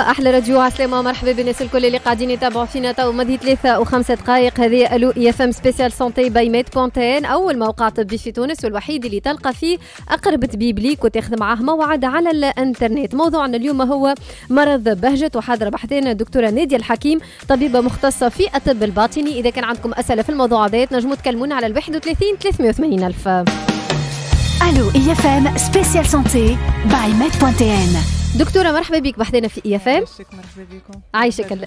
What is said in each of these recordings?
احلى راديو عسلامة مرحبا بالناس الكل اللي قاعدين يتابعوا فينا تو مدي ثلاثة وخمسة دقائق هذه الو اي اف ام سبيسيال سونتي باي ميد بونتين اول موقع طبي في تونس والوحيد اللي تلقى فيه اقرب طبيب ليك وتاخذ معاه موعد على الانترنت موضوعنا اليوم هو مرض بهجة وحاضرة بحثنا الدكتورة نادية الحكيم طبيبة مختصة في الطب الباطني اذا كان عندكم اسئلة في الموضوع هذا تنجموا تكلمونا على الواحد 31 380 الف الو اي اف ام سبيسيال سانتي باي ميد ميد.ان دكتوره مرحبا بك بحدنا في اي اف ام مرحبا بكم عايشك الكل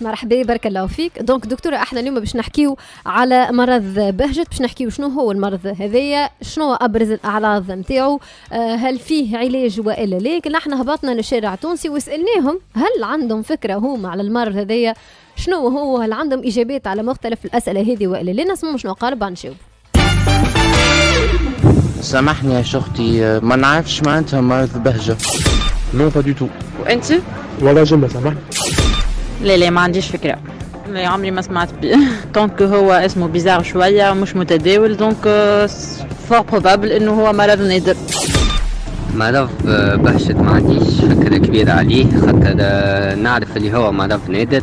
مرحبا بارك الله فيك دونك دكتوره احنا اليوم باش نحكيو على مرض بهجت باش نحكيو شنو هو المرض هذايا شنو ابرز الاعراض نتاعو آه، هل فيه علاج والا لا لكن احنا هبطنا للشارع التونسي وسالناهم هل عندهم فكره هما على المرض هذايا شنو هو هل عندهم اجابات على مختلف الاسئله هذه والا لا نسمعوا شنو قال بنشوف سامحني يا شختي ما نعرفش معناتها مرض بهجة نو با دي تو وانت؟ ولا جملة سامحني لا لا ما عنديش فكرة لا عمري ما سمعت بيه دونك هو اسمه بيزار شوية مش متداول دونك فور بروبابل انه هو مرض نادر مرض euh, بهجة ما عنديش فكرة كبيرة عليه خاطر نعرف اللي هو مرض نادر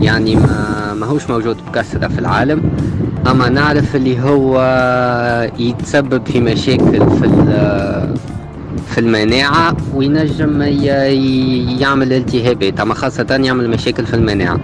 يعني ما ماهوش موجود بكثرة في العالم اما نعرف اللي هو يتسبب في مشاكل في في المناعة وينجم يعمل التهابات اما خاصة يعمل مشاكل في المناعة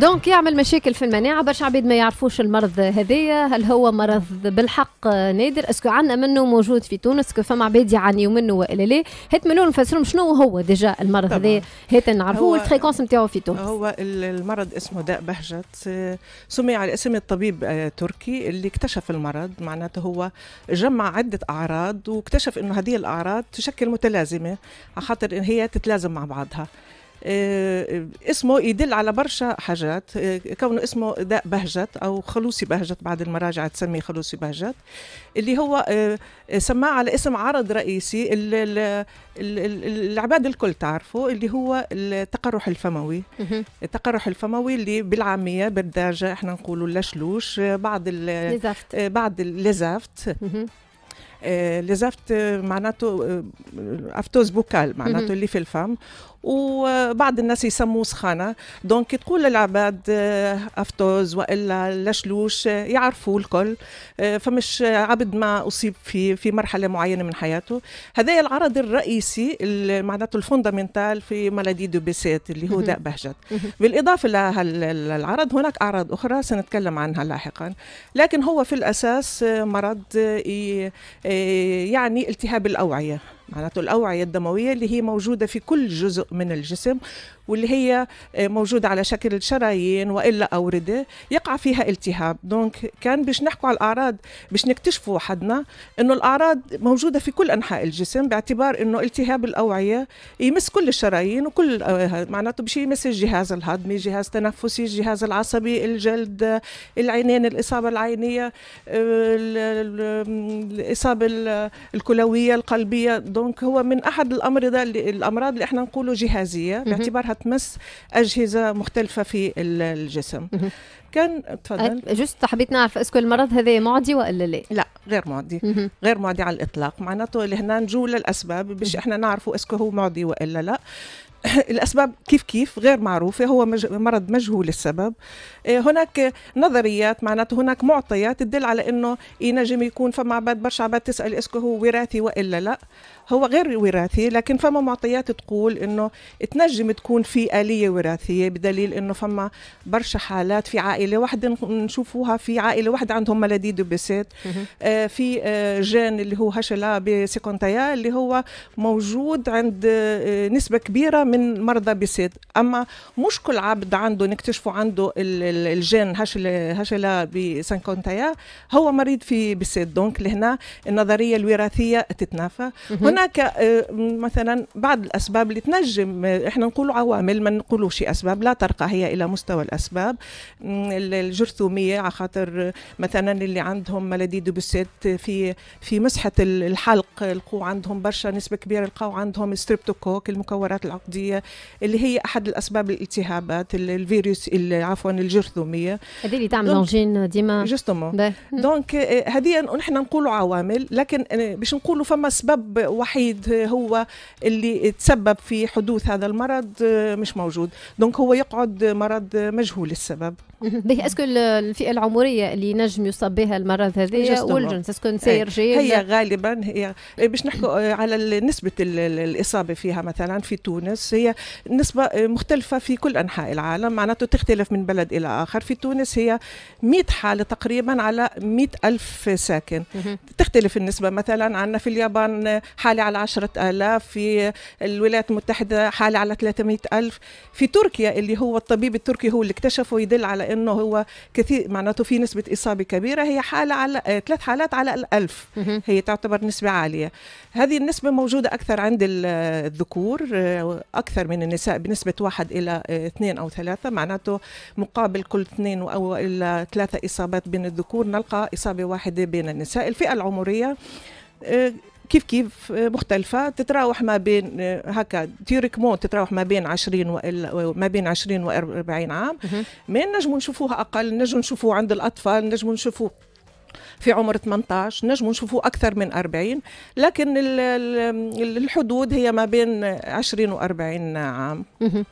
دونك يعمل مشاكل في المناعه برشا عباد ما يعرفوش المرض هذايا هل هو مرض بالحق نادر اسكو عندنا منه موجود في تونس كو فما عباد يعانيوا منه والا لا هات منو نفسرهم شنو هو ديجا المرض هذا هات نعرفوه الفريكونس نتاعو في تونس هو المرض اسمه داء بهجت سمي على اسم الطبيب التركي آه، اللي اكتشف المرض معناته هو جمع عده اعراض واكتشف انه هذه الاعراض تشكل متلازمه على خاطر هي تتلازم مع بعضها آه، اسمه يدل على برشا حاجات آه، كونه اسمه داء بهجت او خلوصي بهجت بعد المراجع تسميه خلوصي بهجت اللي هو آه، سماه على اسم عرض رئيسي العباد الكل تعرفوا اللي هو التقرح الفموي التقرح الفموي اللي بالعاميه بالدارجه احنا نقولوا لشلوش بعض ال بعض الليزافت ليزافت معناته افتوز بوكال معناته اللي في الفم وبعض الناس يسموه سخانه دونك تقول للعباد افتوز آه، والا لشلوش آه، يعرفوا الكل آه، فمش عبد ما اصيب في في مرحله معينه من حياته هذا العرض الرئيسي معناته الفوندامنتال في مالادي دو بيسيت اللي هو داء بهجت بالاضافه للعرض هناك اعراض اخرى سنتكلم عنها لاحقا لكن هو في الاساس مرض يعني التهاب الاوعيه معناته الأوعية الدموية اللي هي موجودة في كل جزء من الجسم واللي هي آه، موجودة على شكل شرايين وإلا أوردة يقع فيها التهاب دونك كان باش نحكوا على الأعراض باش نكتشفوا حدنا أنه الأعراض موجودة في كل أنحاء الجسم باعتبار أنه التهاب الأوعية يمس كل الشرايين وكل آه، معناته باش يمس الجهاز الهضمي جهاز تنفسي الجهاز العصبي الجلد العينين الإصابة العينية آه، الإصابة الكلوية القلبية دونك هو من احد الامراض الامراض اللي احنا نقوله جهازيه باعتبارها تمس اجهزه مختلفه في الجسم كان تفضل أه، جست حبيت نعرف اسكو المرض هذا معدي ولا لا؟ لا غير معدي غير معدي على الاطلاق معناته لهنا نجو للاسباب باش احنا نعرفوا اسكو هو معدي والا لا الأسباب كيف كيف غير معروفة هو مج... مرض مجهول السبب إيه، هناك نظريات معناته هناك معطيات تدل على أنه ينجم يكون فما عباد برشا عباد تسأل اسكو هو وراثي وإلا لا هو غير وراثي لكن فما معطيات تقول أنه تنجم تكون في آلية وراثية بدليل أنه فما برشا حالات في عائلة واحدة نشوفوها في عائلة واحدة عندهم ملادي دوبيسات في إيه، جين اللي هو هشلا بسيكونتايا اللي هو موجود عند إيه، نسبة كبيرة من مرضى بسيد اما مش كل عبد عنده نكتشفوا عنده الجين هشلة هشلة بسانكونتايا هو مريض في بسيد دونك لهنا النظريه الوراثيه تتنافى هناك آه، مثلا بعض الاسباب اللي تنجم آه، احنا نقول عوامل ما نقولوش اسباب لا ترقى هي الى مستوى الاسباب الجرثوميه على خاطر مثلا اللي عندهم ملادي دوبسيت في في مسحه الحلق لقوا عندهم برشا نسبه كبيره لقوا عندهم ستريبتوكوك المكورات العقديه الجلديه اللي هي احد الاسباب الالتهابات الفيروس عفوا الجرثوميه هذه اللي تعمل لونجين ديما جوستومون دونك آه، هذه نحن نقولوا عوامل لكن آه، باش نقولوا فما سبب وحيد هو اللي تسبب في حدوث هذا المرض آه، مش موجود دونك هو يقعد مرض مجهول السبب به اسكو الفئه العمريه اللي نجم يصاب بها المرض هذا والجنس اسكو نسير إيه. هي غالبا هي إيه، باش نحكوا على نسبه الاصابه فيها مثلا في تونس هي نسبة مختلفة في كل أنحاء العالم معناته تختلف من بلد إلى آخر في تونس هي 100 حالة تقريبا على 100 ألف ساكن تختلف النسبة مثلا عندنا في اليابان حالة على 10000 في الولايات المتحدة حالة على 300 ألف في تركيا اللي هو الطبيب التركي هو اللي اكتشفه يدل على أنه هو كثير معناته في نسبة إصابة كبيرة هي حالة على ثلاث حالات على الألف هي تعتبر نسبة عالية هذه النسبة موجودة أكثر عند الذكور أكثر من النساء بنسبة واحد إلى آه، اثنين أو ثلاثة معناته مقابل كل اثنين أو إلى ثلاثة إصابات بين الذكور نلقى إصابة واحدة بين النساء الفئة العمرية آه، كيف كيف آه، مختلفة تتراوح ما بين هكا تيركمون تتراوح ما بين 20 و ما بين 20 و 40 عام من نجموا نشوفوها أقل نجم نشوفوها عند الأطفال نجم نشوفوها في عمر 18 نجموا نشوفوا أكثر من 40 لكن الحدود هي ما بين 20 و40 عام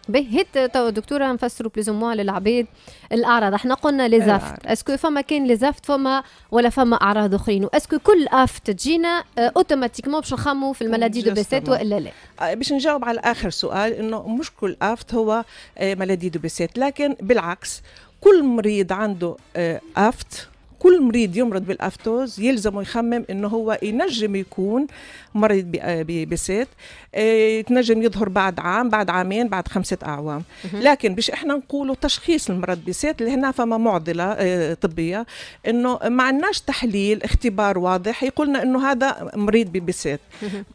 باهي تو دكتوره نفسروا بليز موا للعباد الاعراض احنا قلنا لزافت اسكو فما كان لزافت فما ولا فما اعراض اخرين واسكو كل افت تجينا آه، اوتوماتيكمون باش نخموا في الملادي دو بيسيت والا لا آه، باش نجاوب على اخر سؤال انه مش كل افت هو آه، ملادي دو بيسيت لكن بالعكس كل مريض عنده افت كل مريض يمرض بالافتوز يلزمه يخمم انه هو ينجم يكون مريض بسيت تنجم آه، يظهر بعد عام بعد عامين بعد خمسة اعوام لكن باش احنا نقولوا تشخيص المرض بسيت اللي هنا فما معضله آه، طبيه انه ما عندناش تحليل اختبار واضح يقولنا انه هذا مريض ببسيت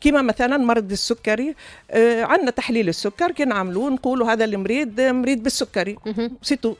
كما مثلا مرض السكري آه، عندنا تحليل السكر كنعملوه نقولوا هذا المريض مريض بالسكري سيتو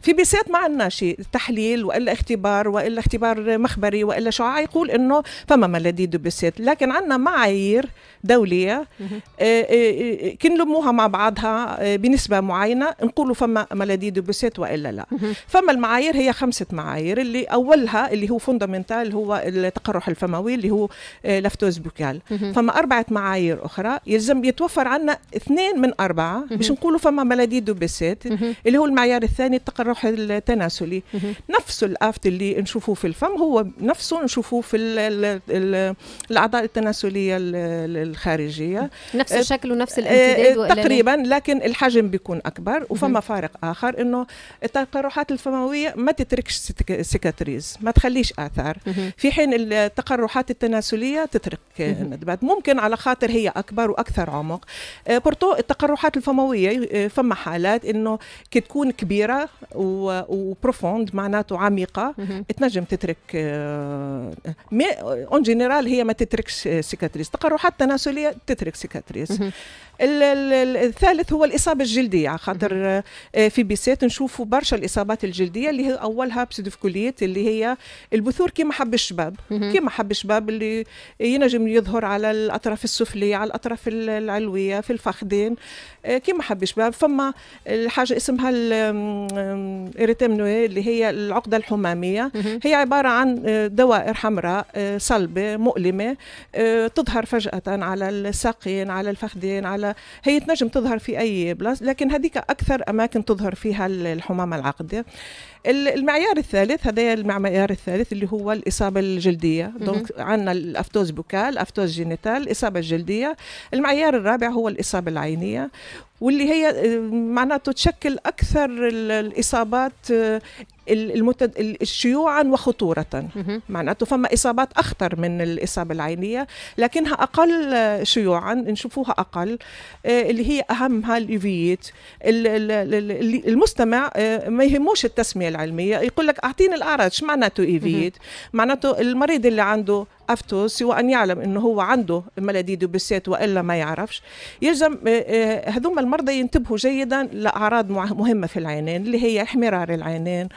في بسيت ما عندنا شيء تحليل والا اختبار والا اختبار مخبري والا شعاع يقول انه فما مالادي دوبيسيت لكن عندنا معايير دوليه آه، آه، آه، كنلموها مع بعضها بنسبه معينه نقولوا فما مالادي دوبيسيت والا لا فما المعايير هي خمسه معايير اللي اولها اللي هو فوندامنتال هو التقرح الفموي اللي هو لافتوز بوكال فما اربعه معايير اخرى يلزم يتوفر عندنا اثنين من اربعه باش نقولوا فما مالادي دوبيسيت اللي هو المعيار الثاني التقرح التناسلي نفسه الافت اللي نشوفوه في الفم هو نفسه نشوفوه في الاعضاء التناسليه الخارجيه نفس آه، الشكل ونفس آه، الامتداد تقريبا لكن الحجم بيكون اكبر وفما فارق اخر انه التقرحات الفمويه ما تتركش سيكاتريز ما تخليش اثار في حين التقرحات التناسليه تترك آه، ندبات ممكن على خاطر هي اكبر واكثر عمق برضو التقرحات الفمويه فما حالات انه كي تكون كبيره وبروفوند معناته عميقه عميقه تنجم تترك آه، مي اون آه، جينيرال هي ما تتركش سيكاتريس آه، تقرحات تناسليه تترك سيكاتريس الثالث هو الاصابه الجلديه خاطر في بيسات نشوفوا برشا الاصابات الجلديه اللي هي اولها بسيدوفكوليت اللي هي البثور كيما حب الشباب كيما حب الشباب اللي ينجم يظهر على الاطراف السفليه على الاطراف العلويه في الفخذين كيما حب الشباب فما الحاجه اسمها الاريتمنوي اللي هي العقده الحمامية هي عبارة عن آه، دوائر حمراء آه، صلبة مؤلمة آه، تظهر فجأة على الساقين على الفخذين على هي تنجم تظهر في أي بلاس لكن هذيك أكثر أماكن تظهر فيها الحمامة العقدة المعيار الثالث هذا المعيار الثالث اللي هو الإصابة الجلدية دونك عندنا الأفتوز بوكال أفتوز جينيتال الإصابة الجلدية المعيار الرابع هو الإصابة العينية واللي هي معناته تشكل اكثر الاصابات المتد... شيوعا وخطورة معناته فما إصابات أخطر من الإصابة العينية لكنها أقل شيوعا نشوفوها أقل آه، اللي هي أهمها الإيفيت المستمع آه، ما يهموش التسمية العلمية يقول لك أعطيني الأعراض شو معناته إيفيت معناته المريض اللي عنده أفتو سواء يعلم أنه هو عنده ملادي دوبسات وإلا ما يعرفش يلزم آه، هذوما المرضى ينتبهوا جيدا لأعراض مهمة في العينين اللي هي احمرار العينين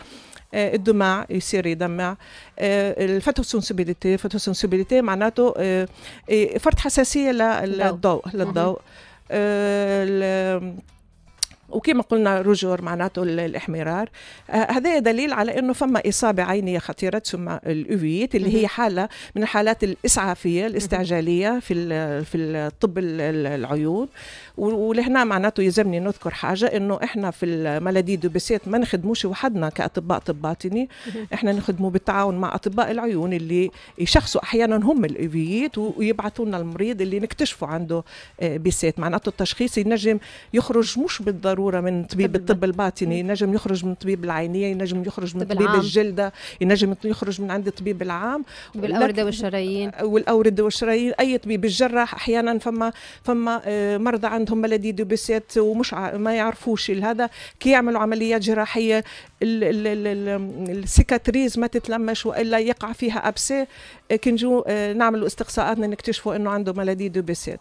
آه، الدمع يصير يدمع آه، الفوتوسنسبيليتي فوتوسنسبيليتي معناته آه، فرط حساسيه للضوء للضوء وكما قلنا رجور معناته الاحمرار آه، هذا دليل على انه فما اصابه عينيه خطيره تسمى الاوفيت اللي هي حاله من الحالات الاسعافيه الاستعجاليه في في الطب العيون ولهنا معناته يلزمني نذكر حاجه انه احنا في الملادي دو ما نخدموش وحدنا كاطباء طب باطني احنا نخدموا بالتعاون مع اطباء العيون اللي يشخصوا احيانا هم الاوفيت ويبعثوا لنا المريض اللي نكتشفوا عنده آه، بيسيت معناته التشخيص ينجم يخرج مش بالضروره ضروره من طبيب الطب الباطني ينجم يخرج من طبيب العينيه ينجم يخرج من طبيب الجلده ينجم يخرج من عند الطبيب العام والاورده والشرايين آه، والاورده والشرايين اي طبيب الجراح احيانا فما فما آه، مرضى عندهم ملادي دوبيسيت ومش ما يعرفوش هذا كي يعملوا عمليات جراحيه السيكاتريز ما تتلمش والا يقع فيها ابسي آه، كي نجو آه، نعملوا استقصاءات نكتشفوا انه عنده دو بيسيت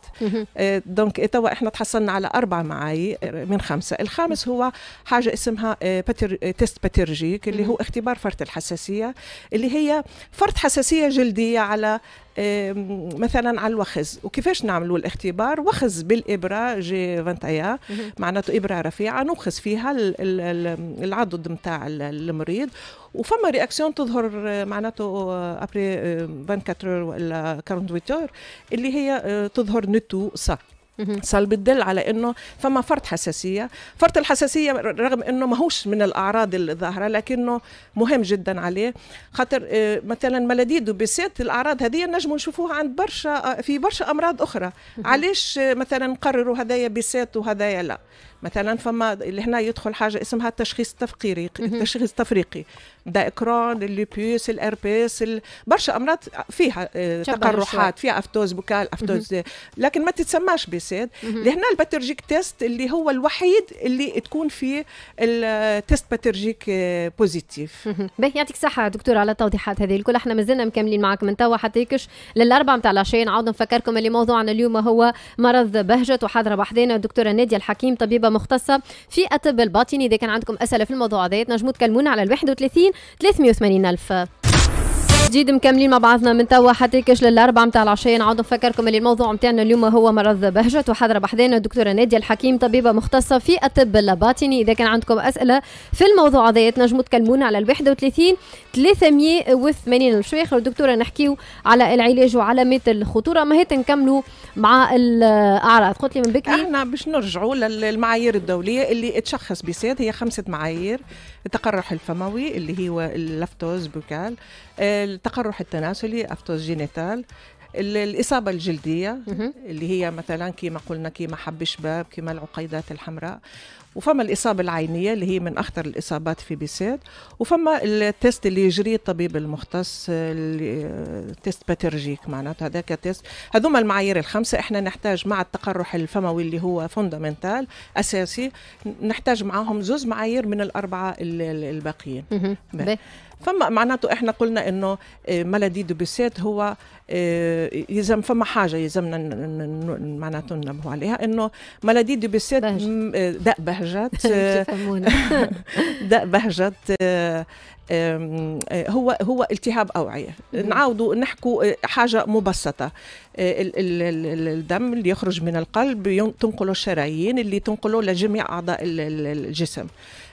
آه، دونك إيه توا احنا تحصلنا على اربع معاي من خمسه الخامس هو حاجه اسمها باتر... تيست باترجيك اللي هو اختبار فرط الحساسيه اللي هي فرط حساسيه جلديه على مثلا على الوخز وكيفاش نعملوا الاختبار وخز بالابره جي 21 معناته ابره رفيعه نوخز فيها العضد نتاع المريض وفما رياكسيون تظهر أه، معناته ابري أه، 24 أه، ولا 48 اللي هي تظهر نتو صح صار بتدل على انه فما فرط حساسيه فرط الحساسيه رغم انه ماهوش من الاعراض الظاهره لكنه مهم جدا عليه خاطر آه، مثلا ملاديد وبسات الاعراض هذه نجموا نشوفوها عند برشا آه، في برشا امراض اخرى علاش آه، مثلا نقرروا هذايا بسات وهذايا لا مثلا فما اللي هنا يدخل حاجه اسمها التشخيص التفقيري التشخيص التفريقي دايكرون الليبيوس الاربيس برشا امراض فيها آه، تقرحات فيها افتوز بوكال افتوز لكن ما تتسماش بسيد لهنا الباترجيك تيست اللي هو الوحيد اللي تكون فيه التيست باترجيك آه، بوزيتيف باهي يعطيك صحه دكتور على التوضيحات هذه الكل احنا مازلنا مكملين معك من توا حتى يكش للاربعه نتاع العشاء نعاود نفكركم اللي موضوعنا اليوم هو مرض بهجت وحاضره بحدينا الدكتوره ناديه الحكيم طبيبه مختصه في الطب الباطني اذا كان عندكم اسئله في الموضوع هذا تنجموا تكلمونا على الواحد وثلاثين ثلاثمية وثمانين الف جديد مكملين مع بعضنا من توا حتى كاش للاربعه نتاع العشيه نعاود نفكركم اللي الموضوع نتاعنا اليوم هو مرض بهجت وحضر بحذانا الدكتوره ناديه الحكيم طبيبه مختصه في الطب الباطني اذا كان عندكم اسئله في الموضوع هذا تنجموا تكلمونا على ال 31 380 الشيخ الدكتوره نحكيو على العلاج وعلامات الخطوره ما هي نكملوا مع الاعراض قلت لي من بكري احنا باش نرجعوا للمعايير الدوليه اللي تشخص بساد هي خمسه معايير التقرح الفموي اللي هو اللافتوز بوكال آه، التقرح التناسلي افتوز جينيتال الإصابة الجلدية اللي هي مثلا كما قلنا كما حب شباب كما العقيدات الحمراء وفما الإصابة العينية اللي هي من أخطر الإصابات في بيسات وفما التيست اللي يجريه الطبيب المختص تيست باترجيك معناتها هذاك تيست هذوما المعايير الخمسة احنا نحتاج مع التقرح الفموي اللي هو فوندامنتال أساسي نحتاج معاهم زوز معايير من الأربعة الباقيين فما معناته احنا قلنا انه آه، مالادي دو بيسيت هو آه، يلزم فما حاجه يلزمنا معناته ننبهوا عليها انه مالادي دو بيسيت آه، داء بهجت داء بهجت هو هو التهاب اوعيه نعاودوا نحكوا حاجه مبسطه الدم اللي يخرج من القلب تنقله الشرايين اللي تنقله لجميع اعضاء الجسم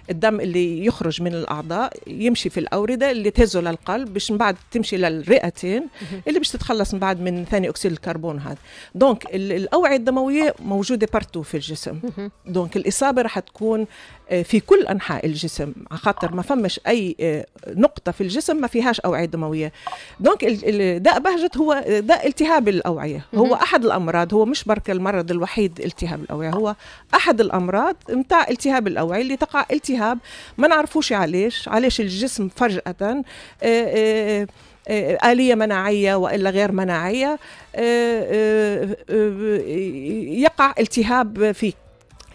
الدم اللي يخرج من الاعضاء يمشي في الاورده اللي تهزه للقلب باش من بعد تمشي للرئتين اللي باش تتخلص من بعد من ثاني اكسيد الكربون هذا دونك الاوعيه الدمويه موجوده بارتو في الجسم دونك الاصابه راح تكون آه، في كل انحاء الجسم على خاطر ما فمش اي آه، نقطه في الجسم ما فيهاش اوعيه دمويه دونك داء بهجت هو داء التهاب الاوعيه هو احد الامراض هو مش برك المرض الوحيد التهاب الاوعيه هو احد الامراض نتاع التهاب الاوعيه اللي تقع التهاب ما نعرفوش علاش علاش الجسم فجاه آه، آلية مناعية وإلا غير مناعية يقع التهاب فيك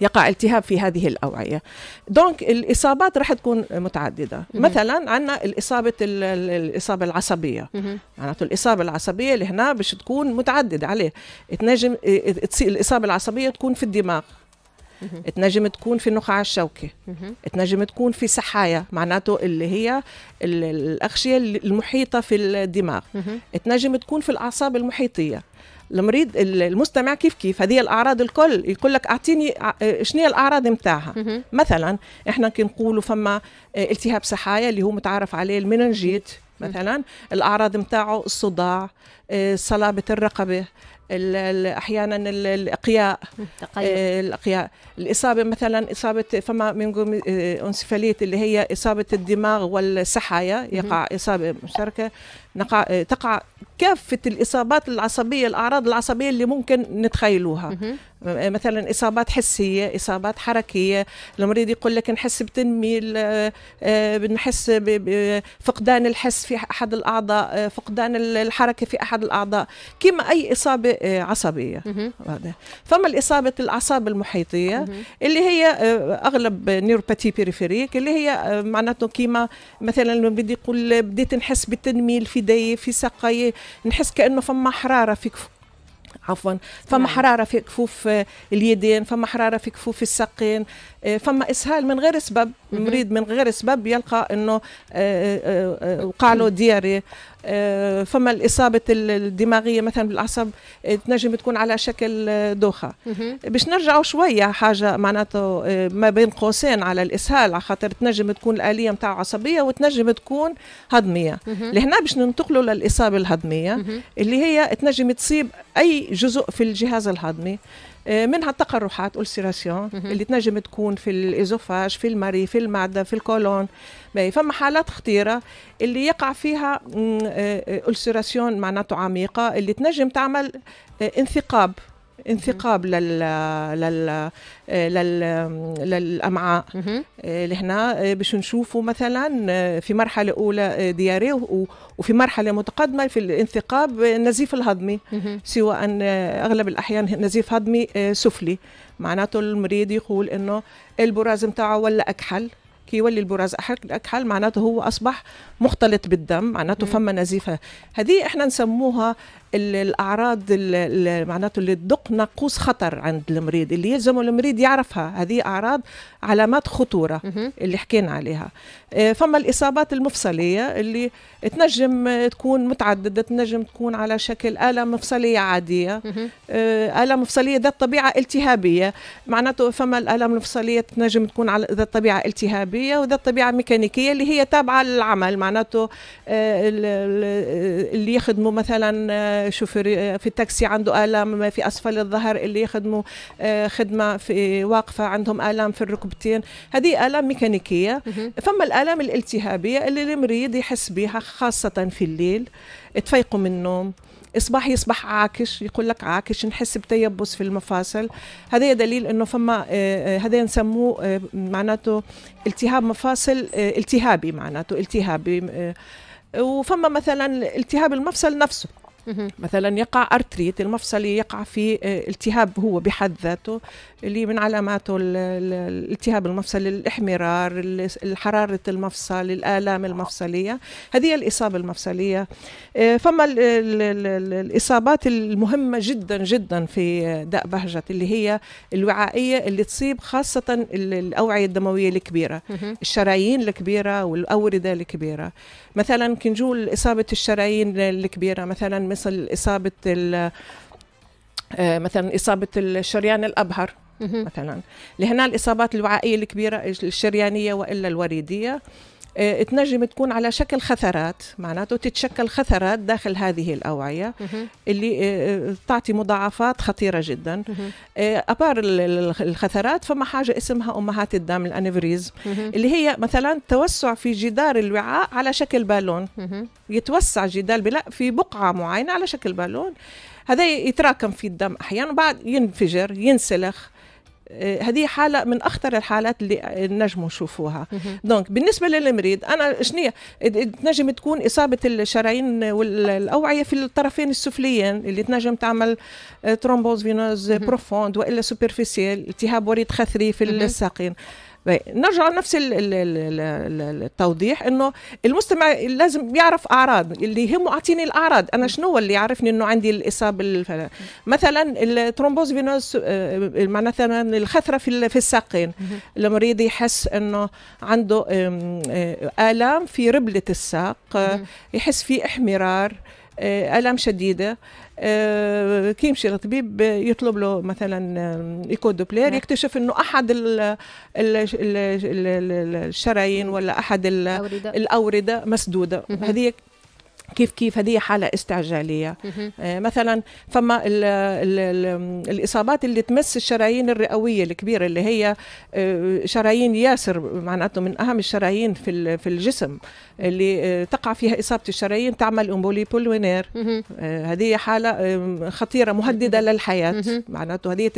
يقع التهاب في هذه الأوعية دونك الإصابات رح تكون متعددة مم. مثلا عندنا الإصابة الإصابة العصبية معناته الإصابة العصبية اللي هنا باش تكون متعددة عليه تنجم الإصابة العصبية تكون في الدماغ تنجم تكون في النخاع الشوكي تنجم تكون في سحايا معناته اللي هي الأغشية المحيطة في الدماغ تنجم تكون في الأعصاب المحيطية المريض المستمع كيف كيف هذه الاعراض الكل يقول لك اعطيني شنو الاعراض نتاعها مثلا احنا كي نقولوا فما آه، التهاب سحايا اللي هو متعارف عليه المننجيت مثلا الاعراض نتاعو الصداع آه، صلابه الرقبه احيانا الاقياء آه، الاقياء الاصابه مثلا اصابه فما من انسفاليت اللي هي اصابه الدماغ والسحايا يقع اصابه مشتركه نقع... تقع كافة الإصابات العصبية الأعراض العصبية اللي ممكن نتخيلوها مثلا إصابات حسية إصابات حركية المريض يقول لك نحس بتنميل أه، أه، بنحس بفقدان الحس في أحد الأعضاء أه، فقدان الحركة في أحد الأعضاء كما أي إصابة عصبية فما الإصابة الأعصاب المحيطية اللي هي أغلب نيروباتي بيريفيريك اللي هي معناته كيما مثلا بدي يقول بديت نحس بتنميل في ايدي في ساقي نحس كانه فما حراره في كفو عفوا فما نعم. حراره في كفوف آه، اليدين فما حراره في كفوف الساقين آه، فما اسهال من غير سبب مريض من غير سبب يلقى انه وقع له آه، دياري آه، فما الإصابة الدماغية مثلا بالأعصاب آه، تنجم تكون على شكل آه، دوخة باش نرجعوا شوية حاجة معناته ما بين قوسين على الإسهال على خاطر تنجم تكون الآلية متاع عصبية وتنجم تكون هضمية لهنا باش ننتقلوا للإصابة الهضمية اللي هي تنجم تصيب أي جزء في الجهاز الهضمي آه، منها التقرحات اولسيراسيون اللي تنجم تكون في الايزوفاج في المري في المعدة في الكولون فما حالات خطيرة اللي يقع فيها اولسيراسيون آه، آه، معناته عميقة اللي تنجم تعمل انثقاب انثقاب لل لل لل للامعاء آه، لهنا آه، باش نشوفوا مثلا آه، في مرحله اولى دياريه وفي مرحله متقدمه في الانثقاب النزيف الهضمي سواء اغلب الاحيان نزيف هضمي سفلي معناته المريض يقول انه البراز نتاعه ولا اكحل كي يولي البراز اكحل معناته هو اصبح مختلط بالدم معناته فما نزيفه هذه احنا نسموها الاعراض معناته اللي تدق ناقوس خطر عند المريض اللي يلزم المريض يعرفها هذه اعراض علامات خطوره اللي حكينا عليها آه، فما الاصابات المفصليه اللي تنجم تكون متعدده تنجم تكون على شكل الام مفصليه عاديه آه، الام مفصليه ذات طبيعه التهابيه معناته فما الالم المفصليه تنجم تكون على ذات طبيعه التهابيه وذات طبيعه ميكانيكيه اللي هي تابعه للعمل معناته آه، اللي يخدموا مثلا شوفير آه، في التاكسي عنده الام في اسفل الظهر اللي يخدموا آه، خدمه في واقفه عندهم الام في الركبتين هذه الام ميكانيكيه فما الالام الالتهابيه اللي المريض يحس بها خاصه في الليل تفيقوا من النوم اصبح يصبح عاكش يقول لك عاكش نحس بتيبس في المفاصل هذا دليل انه فما آه، هذا نسموه معناته التهاب مفاصل التهابي معناته التهابي وفما مثلا التهاب المفصل نفسه مثلا يقع ارتريت المفصلي يقع في آه، التهاب هو بحد ذاته اللي من علاماته الالتهاب المفصلي الاحمرار حراره المفصل الالام المفصليه هذه الاصابه المفصليه آه، فما الاصابات المهمه جدا جدا في داء بهجت اللي هي الوعائيه اللي تصيب خاصه الاوعيه الدمويه الكبيره الشرايين الكبيره والاورده الكبيره مثلا كنجول اصابه الشرايين الكبيره مثلا مثل إصابة آه، مثلا إصابة الشريان الأبهر مثلا لهنا الإصابات الوعائية الكبيرة الشريانية وإلا الوريدية آه، تنجم تكون على شكل خثرات معناته تتشكل خثرات داخل هذه الأوعية اللي آه، تعطي مضاعفات خطيرة جدا آه، أبار الخثرات فما حاجة اسمها أمهات الدم الأنفريز اللي هي مثلا توسع في جدار الوعاء على شكل بالون يتوسع جدار بلا في بقعة معينة على شكل بالون هذا يتراكم في الدم أحيانا وبعد ينفجر ينسلخ آه، هذه حاله من اخطر الحالات اللي نجموا نشوفوها دونك بالنسبه للمريض انا شنو تنجم تكون اصابه الشرايين والاوعيه في الطرفين السفليين اللي تنجم تعمل ترومبوز فينوز بروفوند والا سوبرفيسيال التهاب وريد خثري في الساقين طيب، نرجع لنفس التوضيح انه المستمع لازم يعرف اعراض اللي يهمه اعطيني الاعراض انا شنو اللي يعرفني انه عندي الاصابه مثلا الترومبوز فينوس آه، معناتها الخثره في في الساقين المريض يحس انه عنده آه، الام في ربله الساق يحس في احمرار آه، الام شديده آه، كي يمشي للطبيب يطلب له مثلا ايكو دوبلير نعم. يكتشف انه احد الشرايين ولا احد الاورده مسدوده هذه كيف كيف هذه حالة استعجالية آه مثلا فما ال ال الـ الإصابات اللي تمس الشرايين الرئوية الكبيرة اللي هي آه شرايين ياسر معناته من أهم الشرايين في في الجسم اللي آه تقع فيها إصابة الشرايين تعمل أمبولي بولوينير آه، هذه حالة خطيرة مهددة للحياة معناته هذه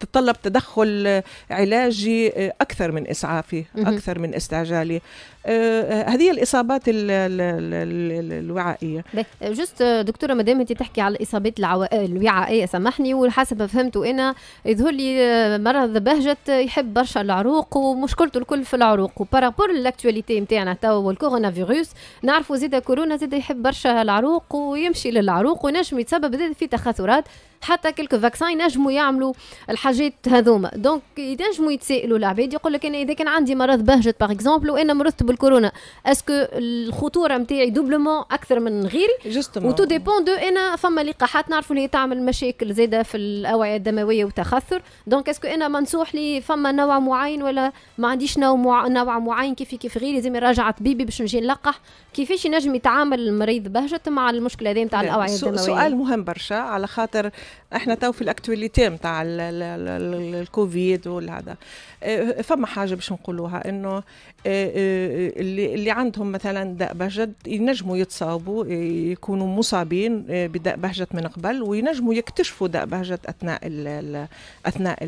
تتطلب تدخل علاجي آه، أكثر من إسعافي أكثر من استعجالي آه، هذه الاصابات الوعائيه جست دكتوره مدام انت تحكي على الاصابات الوعائيه سامحني وحسب فهمت انا يظهر لي مرض بهجت يحب برشا العروق ومشكلته الكل في العروق وبارابور لاكتواليتي نتاعنا توا والكورونا فيروس نعرفوا زيد كورونا زيد يحب برشا العروق ويمشي للعروق ونجم يتسبب في تخاثرات حتى كلك فاكسان ينجموا يعملوا الحاجات هذوما دونك ينجموا يتسائلوا العباد يقول لك انا اذا كان عندي مرض بهجت باغ اكزومبل وانا مرضت بالكورونا اسكو الخطوره نتاعي دوبلومون اكثر من غيري و تو ديبون دو انا فما لقاحات نعرفوا اللي تعمل مشاكل زاده في الاوعيه الدمويه وتخثر دونك اسكو انا منصوح لي فما نوع معين ولا ما عنديش نوع مع... نوع معين كيفي كيف غيري لازم يراجع طبيبي باش نجي نلقح كيفاش ينجم يتعامل المريض بهجت مع المشكله هذه نتاع الاوعيه الدمويه سؤال مهم برشا على خاطر احنا تو في الاكتواليتي نتاع الكوفيد والهذا آه، فما حاجه باش نقولوها انه آه، آه، اللي اللي عندهم مثلا داء بهجت ينجموا يتصابوا يكونوا مصابين بداء بهجت من قبل وينجموا يكتشفوا داء بهجت اثناء الـ اثناء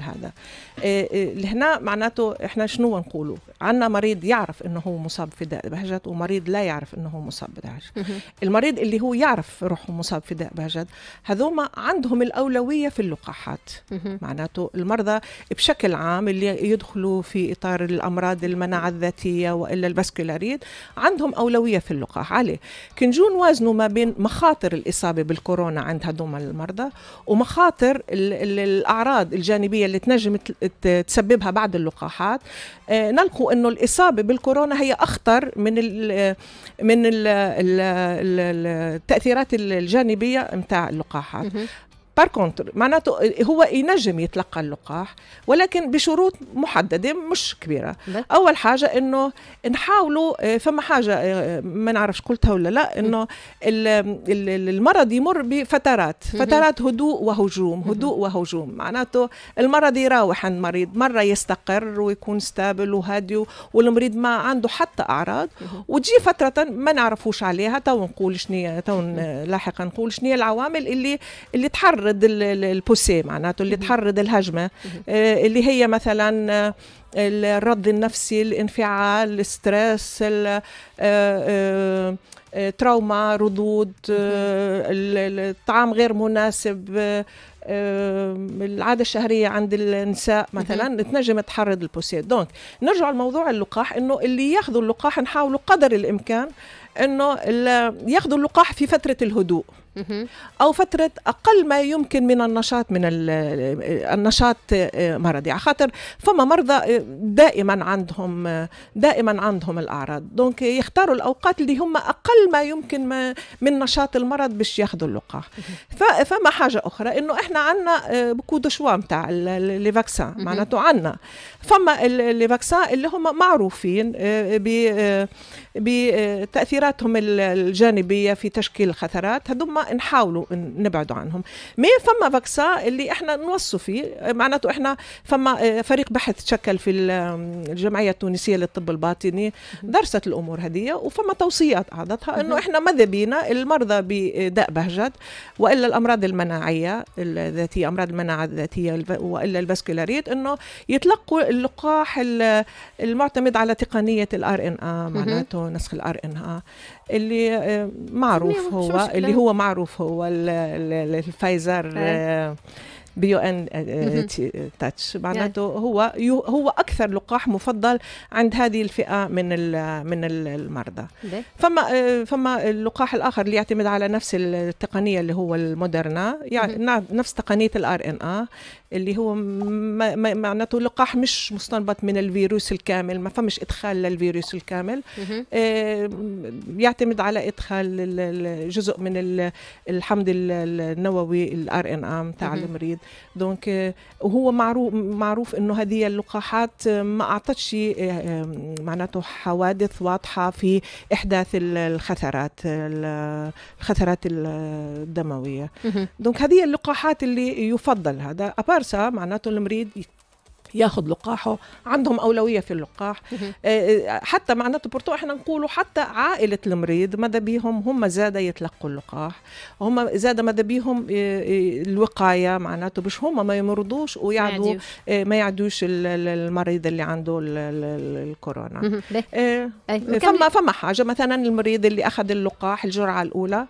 هذا لهنا معناته احنا شنو نقولوا عندنا مريض يعرف انه هو مصاب في داء بهجت ومريض لا يعرف انه هو مصاب بهجت المريض اللي هو يعرف روحه مصاب في داء بهجت هذوما عندهم الأولوية في اللقاحات معناته المرضى بشكل عام اللي يدخلوا في إطار الأمراض المناعة الذاتية وإلا البسكولاريد عندهم أولوية في اللقاح عليه كنجو نوازنوا ما بين مخاطر الإصابة بالكورونا عند هذوما المرضى ومخاطر الأعراض الجانبية اللي تنجم تسببها بعد اللقاحات آه، نلقوا انه الاصابه بالكورونا هي اخطر من الـ من الـ التاثيرات الجانبيه متاع اللقاحات بار كونتر معناته هو ينجم يتلقى اللقاح ولكن بشروط محدده مش كبيره ده. اول حاجه انه نحاولوا آه، فما حاجه آه، ما نعرفش قلتها ولا لا انه المرض يمر بفترات فترات هدوء وهجوم هدوء وهجوم معناته المرض يراوح عند المريض مره يستقر ويكون ستابل وهادي والمريض ما عنده حتى اعراض وتجي فتره ما نعرفوش عليها تو نقول شنو تو لاحقا نقول شنو العوامل اللي اللي تحرر تحرض البوسي معناته اللي تحرض الهجمه آه، اللي هي مثلا آه، الرد النفسي الانفعال الستريس آه، تروما ردود الطعام غير مناسب العادة الشهرية عند النساء مثلا تنجم تحرض البوسي دونك نرجع لموضوع اللقاح انه اللي ياخذوا اللقاح نحاولوا قدر الامكان انه ياخذوا اللقاح في فترة الهدوء أو فترة أقل ما يمكن من النشاط من النشاط آه، مرضي على خاطر فما مرضى آه، دائما عندهم آه، دائما عندهم الأعراض دونك يختاروا الأوقات اللي هم أقل ما يمكن ما من نشاط المرض باش ياخذوا اللقاح فما حاجة أخرى إنه إحنا عندنا بكو شوا نتاع لي فاكسان معناته عندنا فما لي فاكسان اللي هم معروفين بتأثيراتهم الجانبية في تشكيل الخثرات هذوما نحاولوا نبعدوا عنهم مي فما فاكسا اللي احنا نوصوا فيه معناته احنا فما آه، فريق بحث تشكل في الجمعيه التونسيه للطب الباطني درست الامور هذه وفما توصيات اعطتها انه احنا ماذا بينا المرضى بداء بهجت والا الامراض المناعيه الذاتيه امراض المناعه الذاتيه والا الفاسكولاريت انه يتلقوا اللقاح المعتمد على تقنيه الار ان ا معناته نسخ الار ان ا اللي آه، معروف هو اللي هو معروف المعروف هو الفايزر بيو ان آه، آه، آه، تاتش معناته يعني. هو هو اكثر لقاح مفضل عند هذه الفئه من من المرضى فما فما اللقاح الاخر اللي يعتمد على نفس التقنيه اللي هو المودرنا يعني نفس تقنيه الار ان ا اللي هو معناته لقاح مش مستنبط من الفيروس الكامل ما فمش ادخال للفيروس الكامل يعتمد على ادخال جزء من الحمض النووي الار ان ام تاع المريض دونك وهو euh, معروف معروف انه هذه اللقاحات آه، ما اعطتش آه، آه، معناته حوادث واضحه في احداث الخثرات الخثرات الدمويه دونك هذه اللقاحات اللي يفضل هذا ابارسا معناته المريض ياخذ لقاحه عندهم اولويه في اللقاح آه، آه، حتى معناته بورتو احنا نقولوا حتى عائله المريض ماذا بيهم هم زاد يتلقوا اللقاح هم زاد ماذا بيهم آه، الوقايه معناته باش هم ما يمرضوش ويعدوا ما يعدوش المريض اللي عنده الكورونا فما فما حاجه مثلا المريض اللي اخذ اللقاح الجرعه الاولى